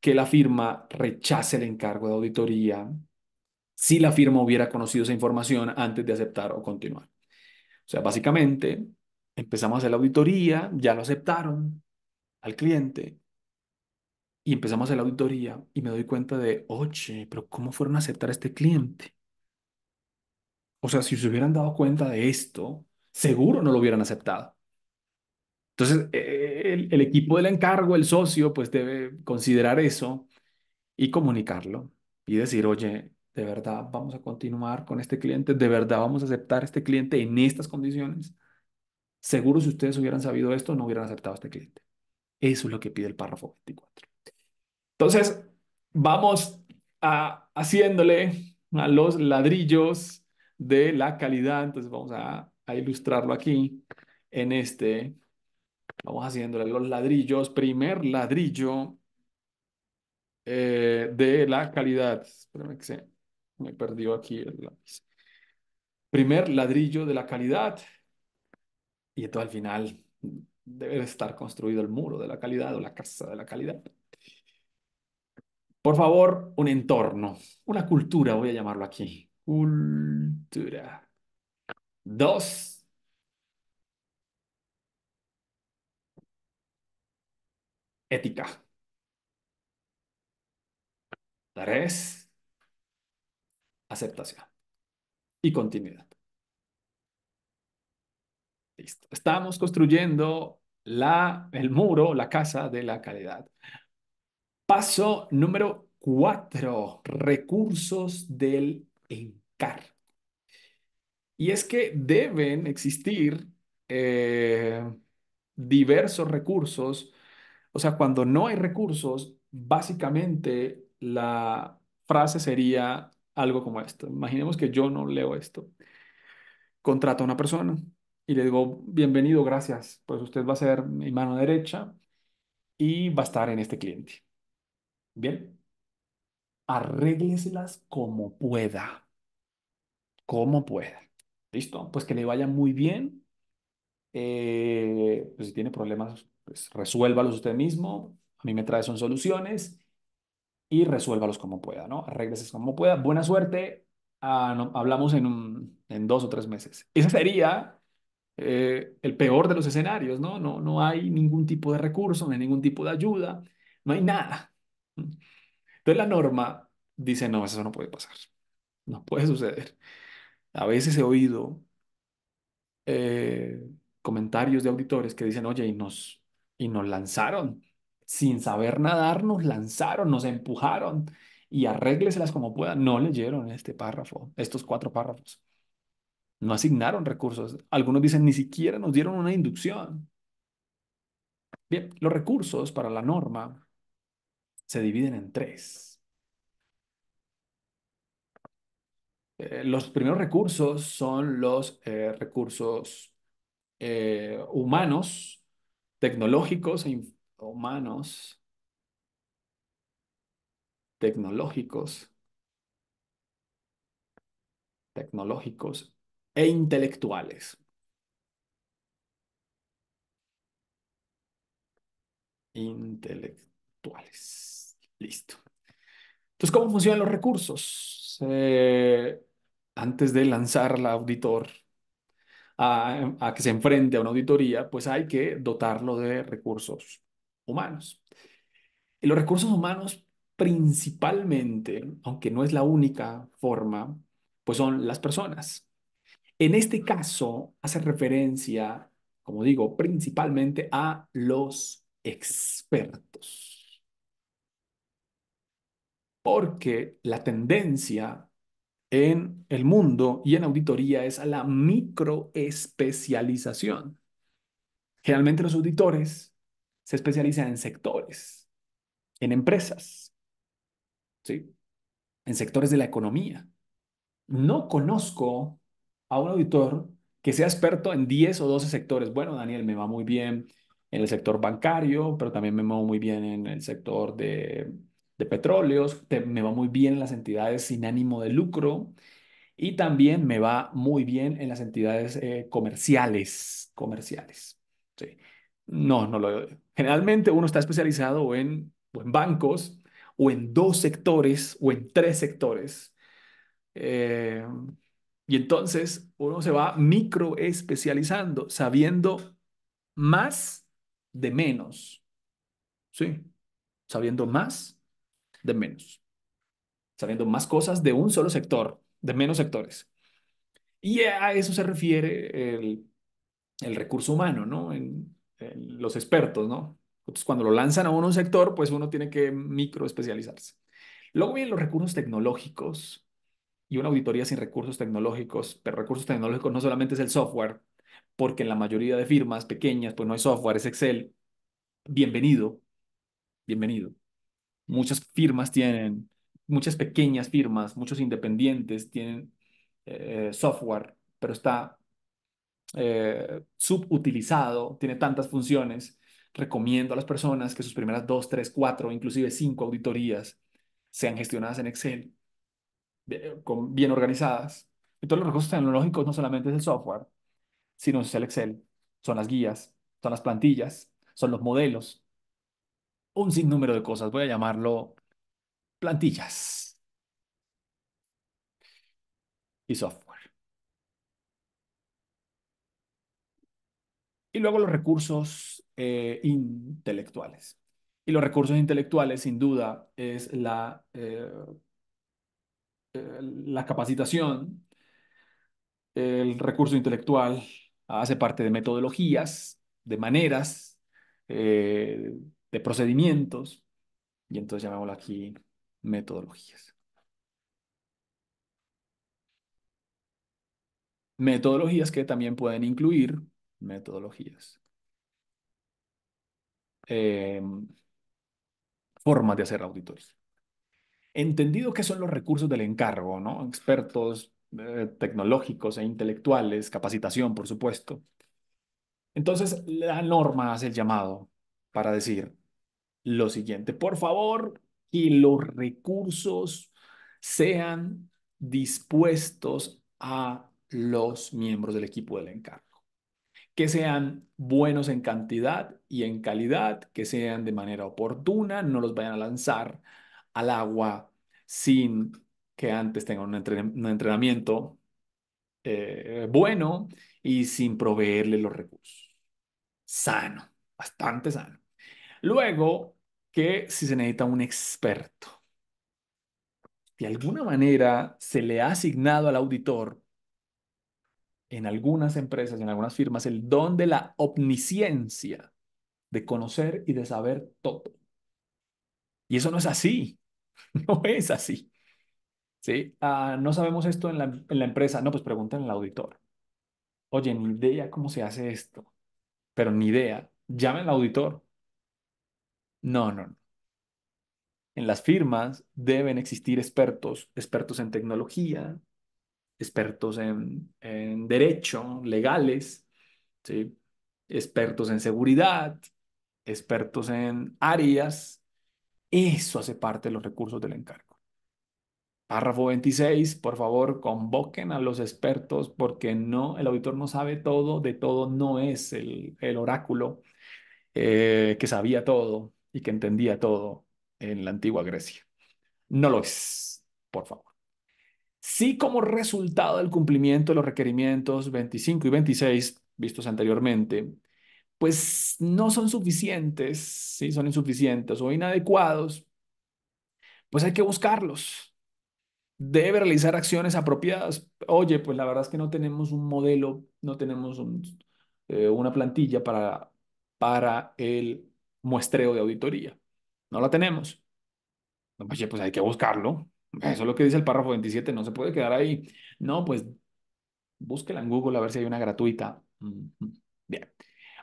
que la firma rechace el encargo de auditoría si la firma hubiera conocido esa información antes de aceptar o continuar. O sea, básicamente empezamos a hacer la auditoría, ya lo aceptaron al cliente y empezamos a hacer la auditoría y me doy cuenta de, oye, pero ¿cómo fueron a aceptar a este cliente? O sea, si se hubieran dado cuenta de esto, seguro no lo hubieran aceptado. Entonces, e, e, el, equipo del encargo, el socio, pues debe considerar eso y comunicarlo y decir, oye, de verdad vamos a continuar con este cliente, de verdad vamos a aceptar este cliente en estas condiciones. Seguro si ustedes hubieran sabido esto, no hubieran aceptado a este cliente. Eso es lo que pide el párrafo 24. Entonces, vamos a, haciéndole a los ladrillos de la calidad. Entonces, vamos a a ilustrarlo aquí, en este, vamos haciéndole los ladrillos, primer ladrillo eh, de la calidad. Espérame que se me perdió aquí el lápiz. Primer ladrillo de la calidad. Y esto al final debe estar construido el muro de la calidad o la casa de la calidad. Por favor, un entorno, una cultura, voy a llamarlo aquí. Cultura dos, ética, tres, aceptación y continuidad. Listo. Estamos construyendo la, el muro, la casa de la calidad. Paso número cuatro, recursos del encar y es que deben existir eh, diversos recursos. O sea, cuando no hay recursos, básicamente la frase sería algo como esto. Imaginemos que yo no leo esto. Contrato a una persona y le digo, bienvenido, gracias. Pues usted va a ser mi mano derecha y va a estar en este cliente. Bien. Arrégleselas como pueda. Como pueda. Listo, pues que le vaya muy bien. Eh, pues si tiene problemas, pues resuélvalos usted mismo. A mí me trae son soluciones y resuélvalos como pueda, ¿no? Arréglese como pueda. Buena suerte. Ah, hablamos en, dos o tres meses. Ese sería eh, el peor de los escenarios, ¿no? ¿no? No hay ningún tipo de recurso, no hay ningún tipo de ayuda, no hay nada. Entonces la norma dice, no, eso no puede pasar, no puede suceder. A veces he oído eh, comentarios de auditores que dicen, oye, y nos, y nos lanzaron, sin saber nadar, nos lanzaron, nos empujaron y arrégleselas como puedan. No leyeron este párrafo, estos cuatro párrafos. No asignaron recursos. Algunos dicen, ni siquiera nos dieron una inducción. Bien, los recursos para la norma se dividen en tres. Eh, los primeros recursos son los eh, recursos eh, humanos, tecnológicos e humanos, tecnológicos, tecnológicos e intelectuales. Intelectuales. Listo. Entonces, ¿cómo funcionan los recursos? antes de lanzar al auditor a, que se enfrente a una auditoría, pues hay que dotarlo de recursos humanos. Y los recursos humanos principalmente, aunque no es la única forma, pues son las personas. En este caso hace referencia, como digo, principalmente a los expertos. Porque la tendencia en el mundo y en auditoría es a la microespecialización. Generalmente los auditores se especializan en sectores, en empresas, ¿sí? en sectores de la economía. No conozco a un auditor que sea experto en 10 o 12 sectores. Bueno, Daniel, me va muy bien en el sector bancario, pero también me muevo muy bien en el sector de petróleos, me va muy bien en las entidades sin ánimo de lucro y también me va muy bien en las entidades eh, comerciales, comerciales. No, no lo Generalmente uno está especializado en, bancos o en dos sectores o en tres sectores. Eh, y entonces uno se va micro especializando, sabiendo más de menos. Sí, sabiendo más de menos. Saliendo más cosas de un solo sector, de menos sectores. Y a eso se refiere el, recurso humano, ¿no? En, los expertos, ¿no? Entonces, cuando lo lanzan a uno un sector, pues uno tiene que microespecializarse. Luego vienen los recursos tecnológicos y una auditoría sin recursos tecnológicos, pero recursos tecnológicos no solamente es el software, porque en la mayoría de firmas pequeñas, pues no hay software, es Excel. Bienvenido, bienvenido. Muchas firmas tienen, muchas pequeñas firmas, muchos independientes tienen eh, software, pero está eh, subutilizado, tiene tantas funciones. Recomiendo a las personas que sus primeras dos, tres, cuatro, inclusive cinco auditorías sean gestionadas en Excel, eh, bien organizadas. y todos los recursos tecnológicos no solamente es el software, sino es el Excel, son las guías, son las plantillas, son los modelos, un sinnúmero de cosas. Voy a llamarlo plantillas y software. Y luego los recursos eh, intelectuales. Y los recursos intelectuales, sin duda, es la, eh, eh, la capacitación. El recurso intelectual hace parte de metodologías, de maneras, de procedimientos, y entonces llamémoslo aquí metodologías. Metodologías que también pueden incluir metodologías. Em, formas de hacer auditoría. Entendido que son los recursos del encargo, ¿no? Expertos eh, tecnológicos e intelectuales, capacitación, por supuesto. Entonces, la norma hace el llamado para decir, lo siguiente. Por favor, que los recursos sean dispuestos a los miembros del equipo del encargo. Que sean buenos en cantidad y en calidad, que sean de manera oportuna, no los vayan a lanzar al agua sin que antes tengan un, entrenamiento eh, bueno y sin proveerle los recursos. Sano, bastante sano. Luego, que si se necesita un experto. De alguna manera se le ha asignado al auditor en algunas empresas, en algunas firmas, el don de la omnisciencia, de conocer y de saber todo. Y eso no es así, [laughs] no es así. ¿Sí? Ah, no sabemos esto en la, empresa, no, pues pregúntenle al auditor. Oye, ni idea cómo se hace esto, pero ni idea. Llamen al auditor, no, no, no. En las firmas deben existir expertos, expertos en tecnología, expertos en, derecho, legales, expertos en seguridad, expertos en áreas. Eso hace parte de los recursos del encargo. Párrafo 26, por favor, convoquen a los expertos porque no, el auditor no sabe todo, de todo no es el, oráculo eh, que sabía todo y que entendía todo en la antigua Grecia. No lo es, por favor. si como resultado del cumplimiento de los requerimientos 25 y 26 vistos anteriormente, pues no son suficientes, si son insuficientes o inadecuados, pues hay que buscarlos. Debe realizar acciones apropiadas. Oye, pues la verdad es que no tenemos un modelo, no tenemos eh, una plantilla para, para el muestreo de auditoría. No la tenemos. Pues, pues, hay que buscarlo. Eso es lo que dice el párrafo 27, no se puede quedar ahí. No, pues búsquela en Google a ver si hay una gratuita. Bien.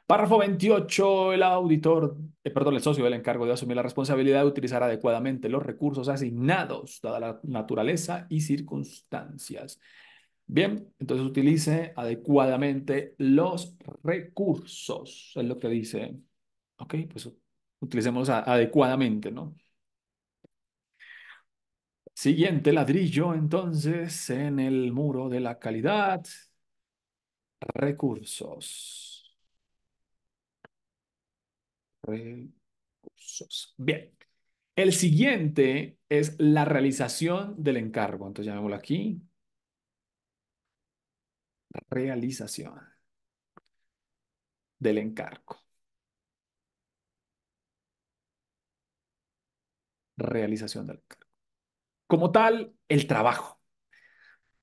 Párrafo 28. El auditor, eh, perdón, el socio del encargo de asumir la responsabilidad de utilizar adecuadamente los recursos asignados, dada la naturaleza y circunstancias. Bien, entonces utilice adecuadamente los recursos, es lo que dice ok, pues utilicemos adecuadamente, ¿no? Siguiente ladrillo, entonces, en el muro de la calidad, recursos. Recursos. Bien. El siguiente es la realización del encargo. Entonces, llamémoslo aquí. Realización del encargo. realización del cargo. Como tal, el trabajo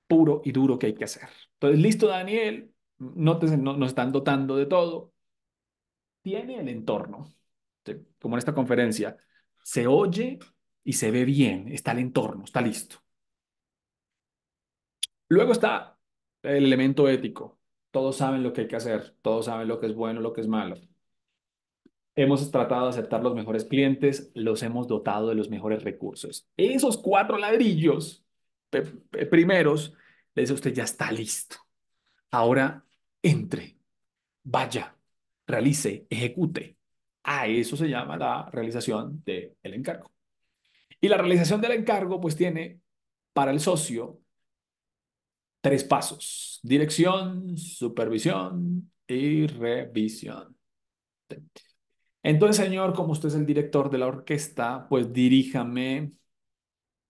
puro y duro que hay que hacer. Entonces, listo, Daniel, no, nos están dotando de todo. Tiene el entorno, como en esta conferencia, se oye y se ve bien, está el entorno, está listo. Luego está el elemento ético. Todos saben lo que hay que hacer, todos saben lo que es bueno, lo que es malo. Hemos tratado de aceptar los mejores clientes, los hemos dotado de los mejores recursos. Esos cuatro ladrillos primeros, le dice usted, ya está listo. Ahora entre, vaya, realice, ejecute. A eso se llama la realización del encargo. Y la realización del encargo, pues tiene para el socio tres pasos. Dirección, supervisión y revisión. Entonces, señor, como usted es el director de la orquesta, pues diríjame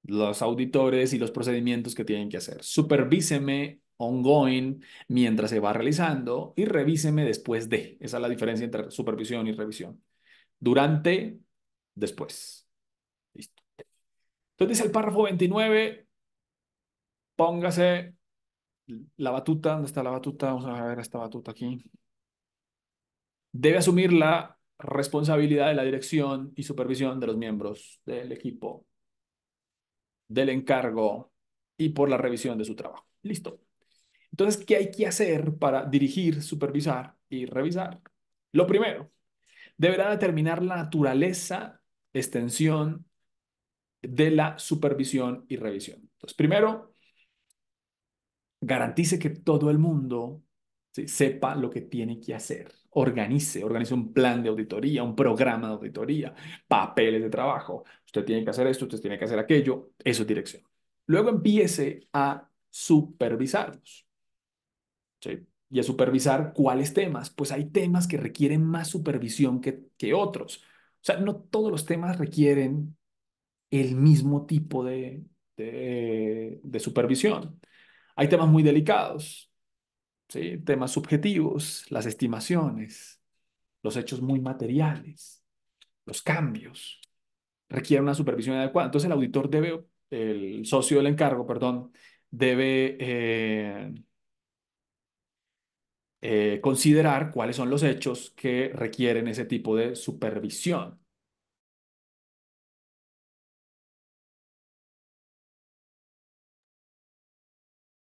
los auditores y los procedimientos que tienen que hacer. Supervíseme ongoing mientras se va realizando y revíseme después de. Esa es la diferencia entre supervisión y revisión. Durante, después. Listo. Entonces dice el párrafo 29, póngase la batuta. ¿Dónde está la batuta? Vamos a ver esta batuta aquí. Debe asumir la responsabilidad de la dirección y supervisión de los miembros del equipo, del encargo y por la revisión de su trabajo. Listo. Entonces, ¿qué hay que hacer para dirigir, supervisar y revisar? Lo primero, deberá determinar la naturaleza, extensión de la supervisión y revisión. Entonces, primero, garantice que todo el mundo sepa lo que tiene que hacer organice, organice un plan de auditoría, un programa de auditoría, papeles de trabajo. Usted tiene que hacer esto, usted tiene que hacer aquello, eso es dirección. Luego empiece a supervisarlos. Y a supervisar cuáles temas. Pues hay temas que requieren más supervisión que, otros. O sea, no todos los temas requieren el mismo tipo de, de supervisión. Hay temas muy delicados, temas subjetivos, las estimaciones, los hechos muy materiales, los cambios, requiere una supervisión adecuada. Entonces el auditor debe, el socio del encargo, perdón, debe eh, eh, considerar cuáles son los hechos que requieren ese tipo de supervisión.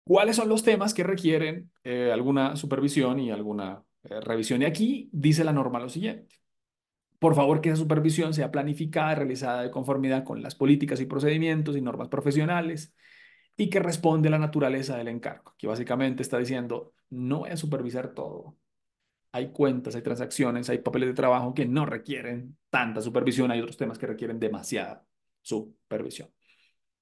cuáles son los temas que requieren eh, alguna supervisión y alguna eh, revisión. Y aquí dice la norma lo siguiente. Por favor, que esa supervisión sea planificada, realizada de conformidad con las políticas y procedimientos y normas profesionales y que responde a la naturaleza del encargo. Aquí básicamente está diciendo, no voy a supervisar todo. Hay cuentas, hay transacciones, hay papeles de trabajo que no requieren tanta supervisión, hay otros temas que requieren demasiada supervisión.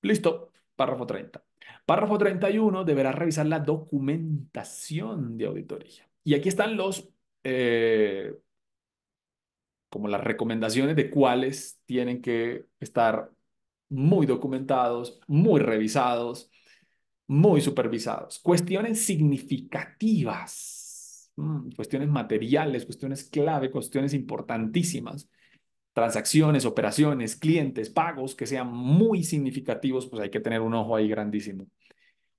Listo, párrafo 30. Párrafo 31, deberá revisar la documentación de auditoría. Y aquí están los, eh, como las recomendaciones de cuáles tienen que estar muy documentados, muy revisados, muy supervisados. Cuestiones significativas, mm, cuestiones materiales, cuestiones clave, cuestiones importantísimas transacciones, operaciones, clientes, pagos que sean muy significativos, pues hay que tener un ojo ahí grandísimo.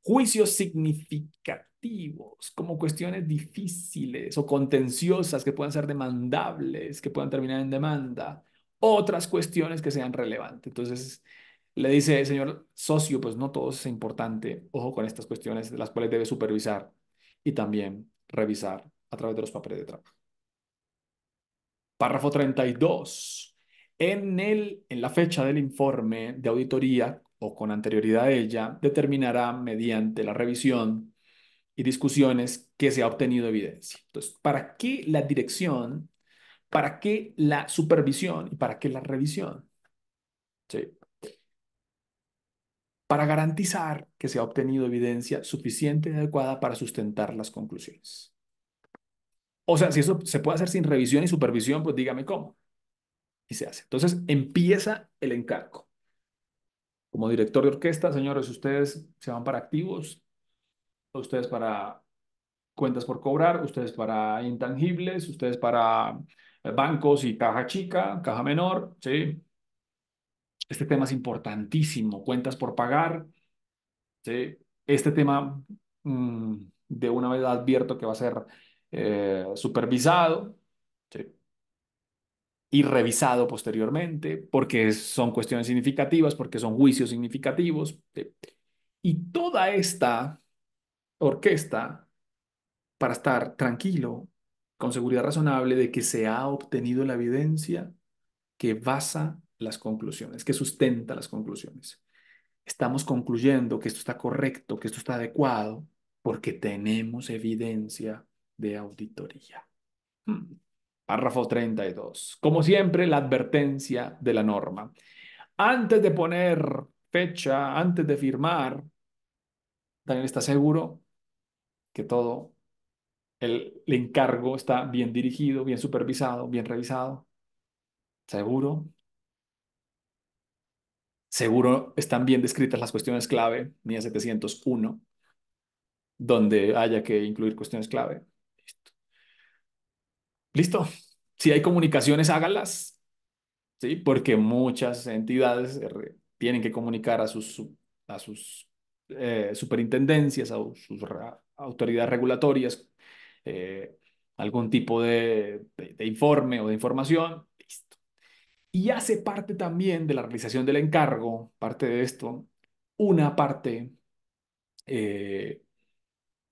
Juicios significativos, como cuestiones difíciles o contenciosas que puedan ser demandables, que puedan terminar en demanda, otras cuestiones que sean relevantes. Entonces, le dice, señor socio, pues no todo es importante, ojo con estas cuestiones, las cuales debe supervisar y también revisar a través de los papeles de trabajo. Párrafo 32 en, el, en la fecha del informe de auditoría o con anterioridad a ella, determinará mediante la revisión y discusiones que se ha obtenido evidencia. Entonces, ¿para qué la dirección? ¿Para qué la supervisión? ¿Y para qué la revisión? Sí. Para garantizar que se ha obtenido evidencia suficiente y adecuada para sustentar las conclusiones. O sea, si eso se puede hacer sin revisión y supervisión, pues dígame cómo y se hace. Entonces empieza el encargo. Como director de orquesta, señores, ustedes se van para activos, ustedes para cuentas por cobrar, ustedes para intangibles, ustedes para eh, bancos y caja chica, caja menor, ¿sí? Este tema es importantísimo, cuentas por pagar, ¿sí? Este tema mm, de una vez advierto que va a ser eh, supervisado, ¿sí? y revisado posteriormente, porque son cuestiones significativas, porque son juicios significativos. Eh, y toda esta orquesta, para estar tranquilo, con seguridad razonable, de que se ha obtenido la evidencia que basa las conclusiones, que sustenta las conclusiones. Estamos concluyendo que esto está correcto, que esto está adecuado, porque tenemos evidencia de auditoría. Hmm. Párrafo 32. Como siempre, la advertencia de la norma. Antes de poner fecha, antes de firmar, ¿también está seguro que todo el, encargo está bien dirigido, bien supervisado, bien revisado. Seguro. Seguro están bien descritas las cuestiones clave, 1701 701, donde haya que incluir cuestiones clave listo. Si hay comunicaciones, hágalas, ¿sí? Porque muchas entidades eh, tienen que comunicar a sus, a sus eh, superintendencias, a sus autoridades regulatorias, eh, algún tipo de, informe o de información. Listo. Y hace parte también de la realización del encargo, parte de esto, una parte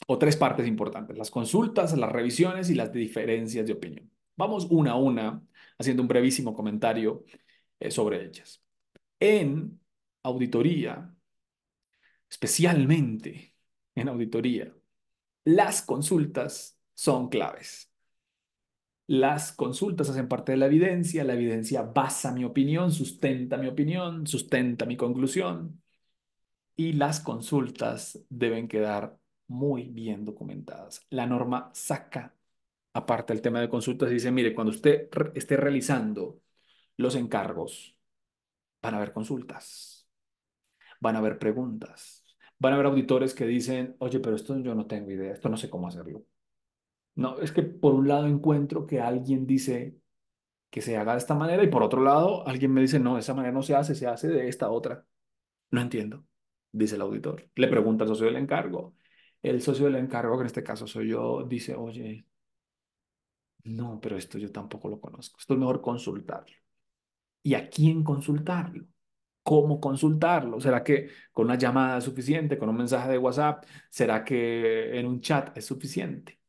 o tres partes importantes, las consultas, las revisiones y las diferencias de opinión. Vamos una a una haciendo un brevísimo comentario eh, sobre ellas. En auditoría, especialmente en auditoría, las consultas son claves. Las consultas hacen parte de la evidencia, la evidencia basa mi opinión, sustenta mi opinión, sustenta mi conclusión y las consultas deben quedar muy bien documentadas. La norma saca aparte el tema de consultas y dice, mire, cuando usted esté realizando los encargos, van a haber consultas, van a haber preguntas, van a haber auditores que dicen, oye, pero esto yo no tengo idea, esto no sé cómo hacerlo. No, es que por un lado encuentro que alguien dice que se haga de esta manera y por otro lado alguien me dice, no, de esa manera no se hace, se hace de esta otra. No entiendo, dice el auditor. Le pregunta al socio del encargo el socio del encargo, que en este caso soy yo, dice, oye, no, pero esto yo tampoco lo conozco, esto es mejor consultarlo. ¿Y a quién consultarlo? ¿Cómo consultarlo? ¿Será que con una llamada es suficiente, con un mensaje de WhatsApp? ¿Será que en un chat es suficiente?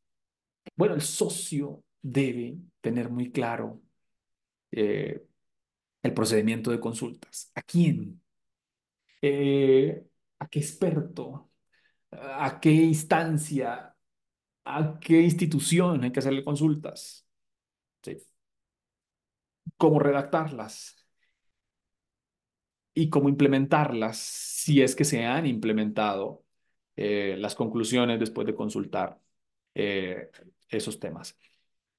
Bueno, el socio debe tener muy claro eh, el procedimiento de consultas. ¿A quién? Eh, ¿A qué experto? a qué instancia, a qué institución hay que hacerle consultas, cómo redactarlas y cómo implementarlas si es que se han implementado eh, las conclusiones después de consultar eh, esos temas,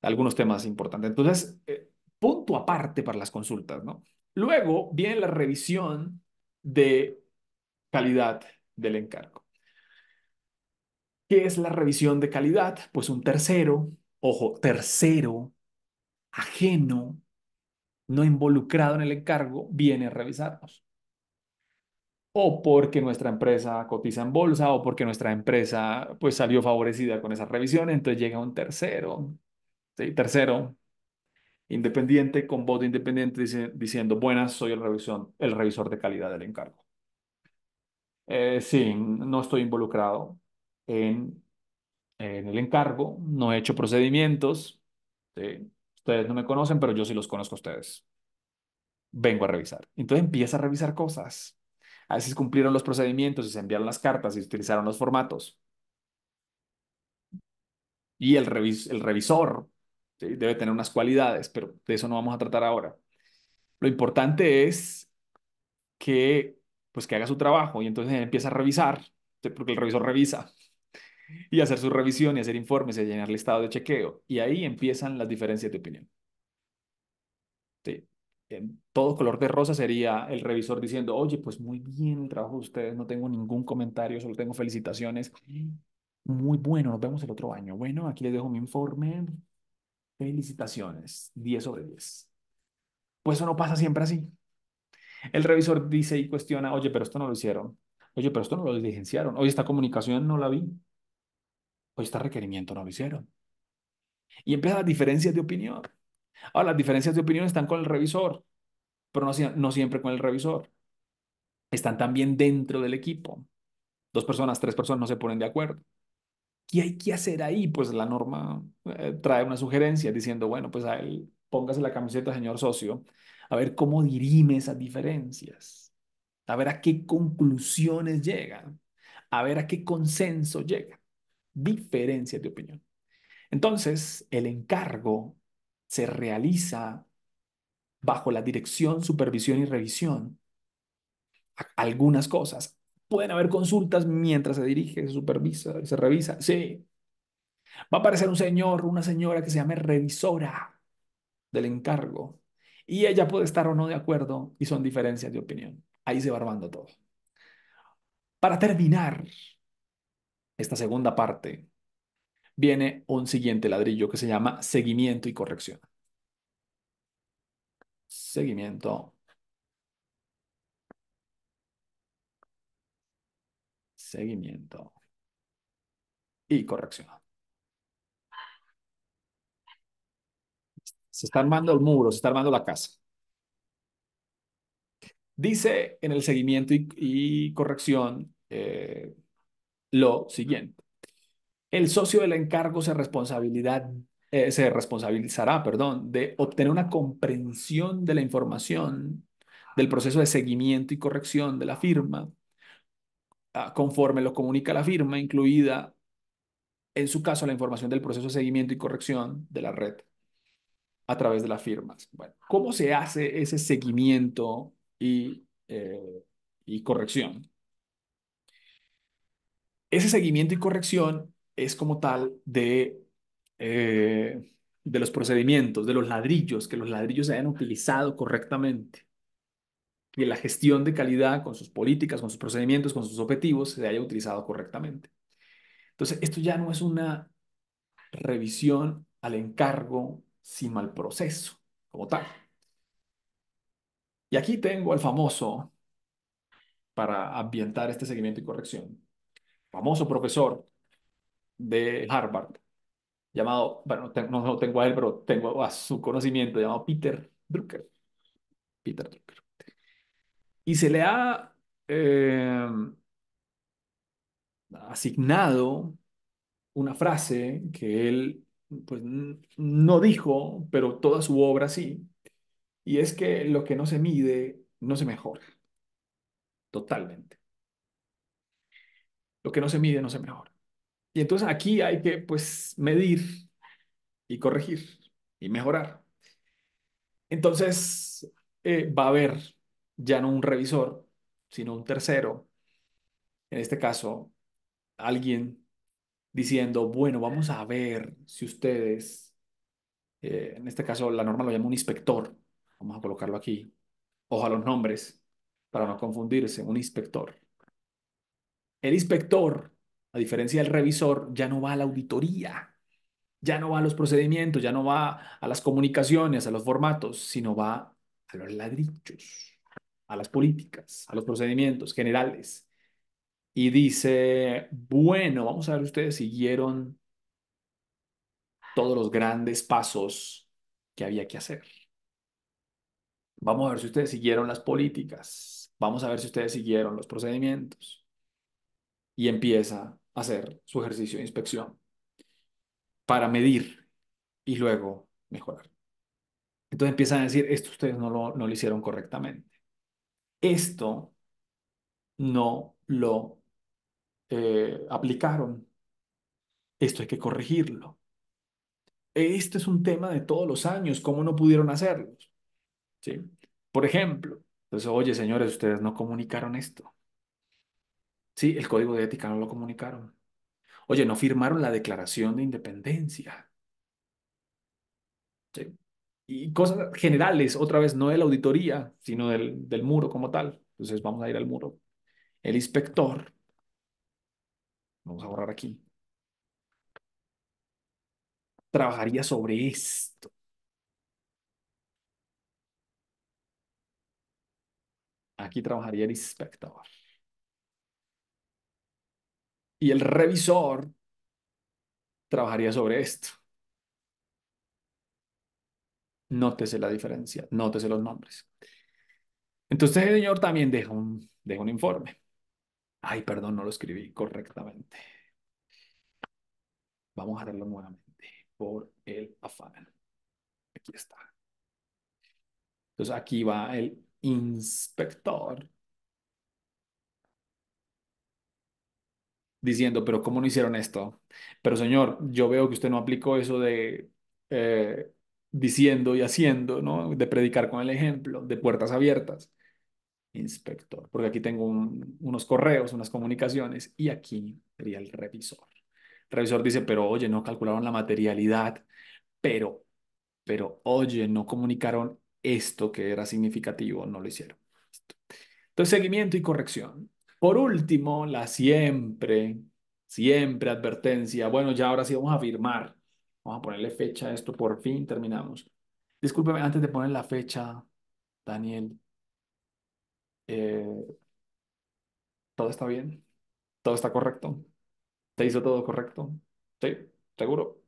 algunos temas importantes. Entonces, eh, punto aparte para las consultas, ¿no? Luego viene la revisión de calidad del encargo. ¿Qué es la revisión de calidad? Pues un tercero, ojo, tercero, ajeno, no involucrado en el encargo, viene a revisarnos. O porque nuestra empresa cotiza en bolsa, o porque nuestra empresa pues salió favorecida con esa revisión, entonces llega un tercero, ¿sí? tercero, independiente, con voto independiente, diciendo, buenas, soy el, revisión, el revisor de calidad del encargo. Eh, sí, no estoy involucrado, en, el encargo, no he hecho procedimientos, ustedes no me conocen, pero yo sí los conozco a ustedes. Vengo a revisar. Entonces empieza a revisar cosas. A ver si cumplieron los procedimientos, si se enviaron las cartas, se utilizaron los formatos. Y el, el revisor debe tener unas cualidades, pero de eso no vamos a tratar ahora. Lo importante es que, pues, que haga su trabajo y entonces empieza a revisar, porque el revisor revisa. [laughs] y hacer su revisión y hacer informes y llenar el estado de chequeo. Y ahí empiezan las diferencias de opinión. En todo color de rosa sería el revisor diciendo, oye, pues muy bien el trabajo de ustedes, no tengo ningún comentario, solo tengo felicitaciones. Muy bueno, nos vemos el otro año. Bueno, aquí les dejo mi informe. Felicitaciones, 10 sobre 10. Pues eso no pasa siempre así. El revisor dice y cuestiona, oye, pero esto no lo hicieron. Oye, pero esto no lo diligenciaron. Oye, esta comunicación no la vi. Pues este requerimiento no lo hicieron. Y empiezan las diferencias de opinión. Ahora, las diferencias de opinión están con el revisor, pero no, siempre con el revisor. Están también dentro del equipo. Dos personas, tres personas no se ponen de acuerdo. ¿Qué hay que hacer ahí? Pues la norma eh, trae una sugerencia diciendo, bueno, pues a él póngase la camiseta, señor socio, a ver cómo dirime esas diferencias, a ver a qué conclusiones llegan, a ver a qué consenso llega diferencias de opinión. Entonces, el encargo se realiza bajo la dirección, supervisión y revisión. Algunas cosas. Pueden haber consultas mientras se dirige, se supervisa, se revisa. Sí. Va a aparecer un señor, una señora que se llame revisora del encargo. Y ella puede estar o no de acuerdo y son diferencias de opinión. Ahí se va armando todo. Para terminar, esta segunda parte, viene un siguiente ladrillo que se llama seguimiento y corrección. Seguimiento. Seguimiento. Y corrección. Se está armando el muro, se está armando la casa. Dice en el seguimiento y, corrección, eh, lo siguiente. El socio del encargo se, responsabilidad, eh, se responsabilizará perdón, de obtener una comprensión de la información del proceso de seguimiento y corrección de la firma, ah, conforme lo comunica la firma, incluida, en su caso, la información del proceso de seguimiento y corrección de la red a través de las firmas. ¿cómo se hace ese seguimiento y eh, corrección? Ese seguimiento y corrección es como tal de, eh, de los procedimientos, de los ladrillos, que los ladrillos se hayan utilizado correctamente, que la gestión de calidad con sus políticas, con sus procedimientos, con sus objetivos se haya utilizado correctamente. Entonces, esto ya no es una revisión al encargo, sino al proceso como tal. Y aquí tengo al famoso para ambientar este seguimiento y corrección famoso profesor de Harvard, llamado, bueno, no, no tengo a él, pero tengo a su conocimiento, llamado Peter Drucker. Peter Drucker. Y se le ha eh, asignado una frase que él pues, no dijo, pero toda su obra sí, y es que lo que no se mide no se mejora. Totalmente que no se mide no se mejora. Y entonces aquí hay que pues medir y corregir y mejorar. Entonces eh, va a haber ya no un revisor, sino un tercero, en este caso alguien diciendo, bueno, vamos a ver si ustedes, eh, en este caso la norma lo llama un inspector, vamos a colocarlo aquí, ojo los nombres para no confundirse, un inspector. El inspector, a diferencia del revisor, ya no va a la auditoría, ya no va a los procedimientos, ya no va a las comunicaciones, a los formatos, sino va a los ladrillos, a las políticas, a los procedimientos generales. Y dice, bueno, vamos a ver, si ustedes siguieron todos los grandes pasos que había que hacer. Vamos a ver si ustedes siguieron las políticas. Vamos a ver si ustedes siguieron los procedimientos y empieza a hacer su ejercicio de inspección para medir y luego mejorar. Entonces empiezan a decir, esto ustedes no lo, no lo hicieron correctamente. Esto no lo eh, aplicaron. Esto hay que corregirlo. Este es un tema de todos los años, cómo no pudieron hacerlo? ¿Sí? Por ejemplo, entonces, oye, señores, ustedes no comunicaron esto. Sí, el código de ética no lo comunicaron. Oye, no firmaron la declaración de independencia. Y cosas generales, otra vez, no de la auditoría, sino del, del muro como tal. Entonces vamos a ir al muro. El inspector. Vamos a borrar aquí. Trabajaría sobre esto. Aquí trabajaría el inspector. Y el revisor trabajaría sobre esto. Nótese la diferencia, nótese los nombres. Entonces el señor también deja un, un informe. Ay, perdón, no lo escribí correctamente. Vamos a hacerlo nuevamente por el afán. Aquí está. Entonces aquí va el inspector diciendo, pero ¿cómo no hicieron esto? Pero señor, yo veo que usted no aplicó eso de eh, diciendo y haciendo, ¿no? De predicar con el ejemplo, de puertas abiertas. Inspector, porque aquí tengo unos correos, unas comunicaciones y aquí sería el revisor. El revisor dice, pero oye, no calcularon la materialidad, pero, pero oye, no comunicaron esto que era significativo, no lo hicieron. Entonces, seguimiento y corrección. Por último, la siempre, siempre advertencia. Bueno, ya ahora sí vamos a firmar. Vamos a ponerle fecha a esto. Por fin terminamos. Discúlpeme, antes de poner la fecha, Daniel. Eh, ¿Todo está bien? ¿Todo está correcto? ¿Te hizo todo correcto? Sí, seguro.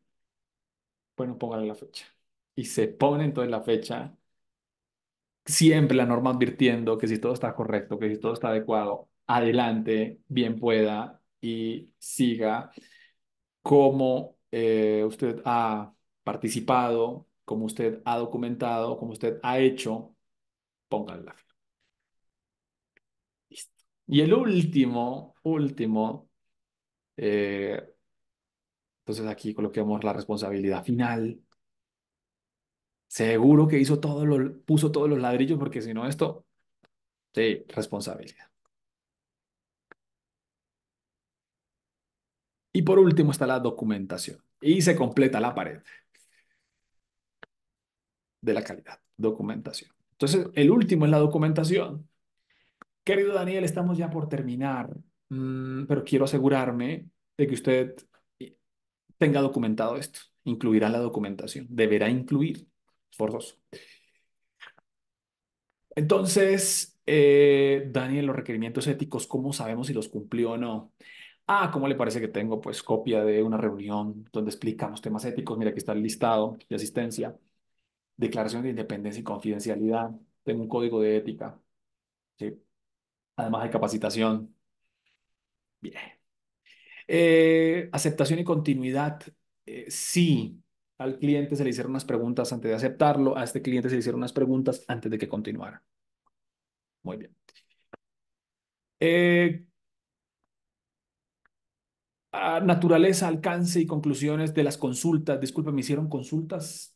Bueno, póngale la fecha. Y se pone entonces la fecha siempre la norma advirtiendo que si todo está correcto, que si todo está adecuado, adelante, bien pueda y siga como eh, usted ha participado, como usted ha documentado, como usted ha hecho, póngale la firma. Listo. Y el último, último, eh, entonces aquí coloquemos la responsabilidad final. Seguro que hizo todo puso todos los ladrillos porque si no esto, sí, responsabilidad. Y por último está la documentación. Y se completa la pared de la calidad, documentación. Entonces, el último es la documentación. Querido Daniel, estamos ya por terminar, mm, pero quiero asegurarme de que usted eh, tenga documentado esto. Incluirá la documentación. Deberá incluir. Por dos. Entonces, eh, Daniel, los requerimientos éticos, ¿cómo sabemos si los cumplió o no? Ah, ¿cómo le parece que tengo pues copia de una reunión donde explicamos temas éticos? Mira, aquí está el listado de asistencia, declaración de independencia y confidencialidad, tengo un código de ética, ¿sí? Además de capacitación. Bien. Eh, aceptación y continuidad. Eh, sí, al cliente se le hicieron unas preguntas antes de aceptarlo, a este cliente se le hicieron unas preguntas antes de que continuara. Muy bien. Eh, naturaleza, alcance y conclusiones de las consultas. Disculpe, me hicieron consultas.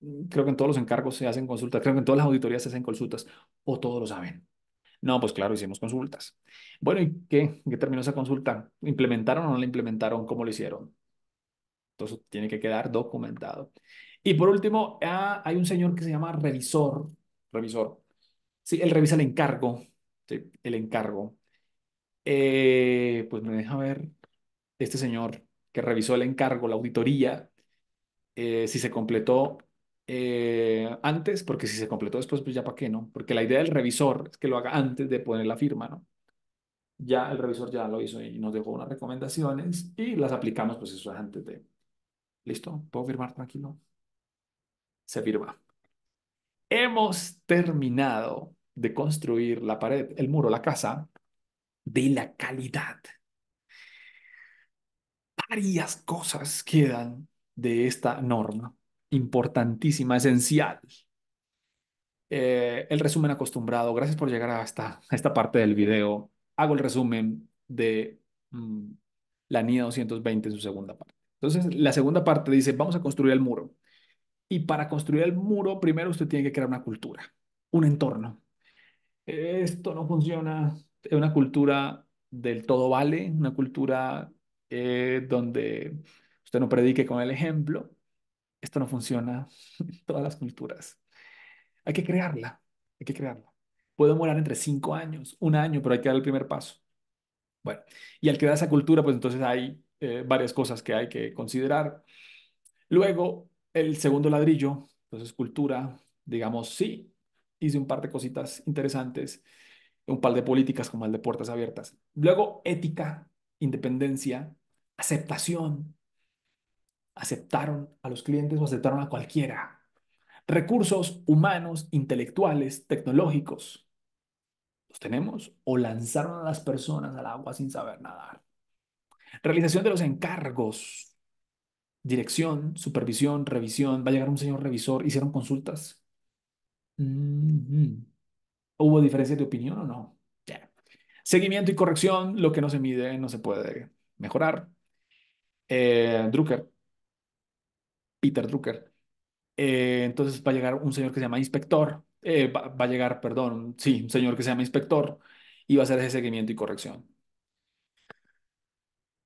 Mm, creo que en todos los encargos se hacen consultas, creo que en todas las auditorías se hacen consultas, o todos lo saben. No, pues claro, hicimos consultas. Bueno, ¿y qué? ¿Qué terminó esa consulta? ¿Implementaron o no la implementaron? ¿Cómo lo hicieron? Entonces tiene que quedar documentado. Y por último, ah, hay un señor que se llama revisor. Revisor. Sí, él revisa el encargo. Sí, el encargo. Eh, pues me deja ver este señor que revisó el encargo, la auditoría, eh, si se completó eh, antes, porque si se completó después, pues ya para qué, ¿no? Porque la idea del revisor es que lo haga antes de poner la firma, ¿no? Ya el revisor ya lo hizo y nos dejó unas recomendaciones y las aplicamos, pues eso es antes de... ¿Listo? ¿Puedo firmar tranquilo? Se firma. Hemos terminado de construir la pared, el muro, la casa de la calidad varias cosas quedan de esta norma importantísima, esencial. Eh, el resumen acostumbrado, gracias por llegar a esta, parte del video. Hago el resumen de mm, la NIA 220 en su segunda parte. Entonces, la segunda parte dice, vamos a construir el muro. Y para construir el muro, primero usted tiene que crear una cultura, un entorno. Esto no funciona, es una cultura del todo vale, una cultura eh, donde usted no predique con el ejemplo, esto no funciona en [laughs] todas las culturas. Hay que crearla, hay que crearla. Puede demorar entre cinco años, un año, pero hay que dar el primer paso. Bueno, y al crear esa cultura, pues entonces hay eh, varias cosas que hay que considerar. Luego, el segundo ladrillo, entonces cultura, digamos, sí, hice un par de cositas interesantes, un par de políticas como el de puertas abiertas. Luego, ética, independencia, aceptación. Aceptaron a los clientes o aceptaron a cualquiera. Recursos humanos, intelectuales, tecnológicos. ¿Los tenemos o lanzaron a las personas al agua sin saber nadar? Realización de los encargos. Dirección, supervisión, revisión. Va a llegar un señor revisor. ¿Hicieron consultas? Mm-hmm. ¿Hubo diferencia de opinión o no? Seguimiento y corrección, lo que no se mide no se puede mejorar. Eh, Drucker, Peter Drucker. Eh, entonces va a llegar un señor que se llama inspector, eh, va, a llegar, perdón, sí, un señor que se llama inspector y va a hacer ese seguimiento y corrección.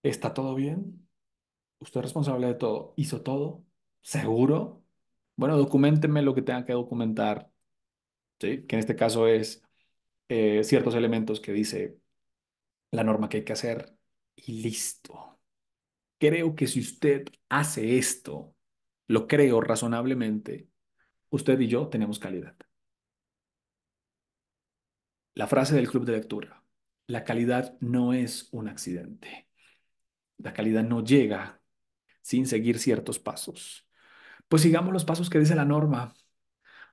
¿Está todo bien? ¿Usted es responsable de todo? ¿Hizo todo? ¿Seguro? Bueno, documentenme lo que tenga que documentar, ¿sí? que en este caso es eh, ciertos elementos que dice la norma que hay que hacer y listo. Creo que si usted hace esto, lo creo razonablemente, usted y yo tenemos calidad. La frase del club de lectura, la calidad no es un accidente. La calidad no llega sin seguir ciertos pasos. Pues sigamos los pasos que dice la norma,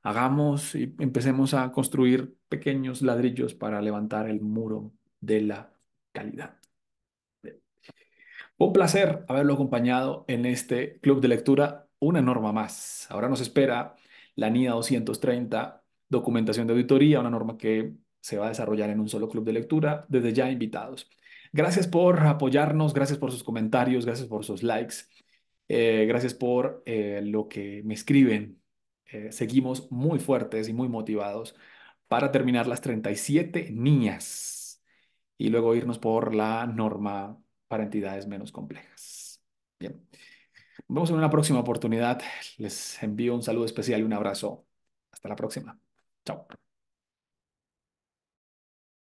hagamos y empecemos a construir pequeños ladrillos para levantar el muro de la calidad. Un placer haberlo acompañado en este club de lectura, una norma más. Ahora nos espera la NIDA 230, documentación de auditoría, una norma que se va a desarrollar en un solo club de lectura, desde ya invitados. Gracias por apoyarnos, gracias por sus comentarios, gracias por sus likes, eh, gracias por eh, lo que me escriben eh, seguimos muy fuertes y muy motivados para terminar las 37 niñas y luego irnos por la norma para entidades menos complejas. Bien. Nos vemos en una próxima oportunidad. Les envío un saludo especial y un abrazo. Hasta la próxima. Chao.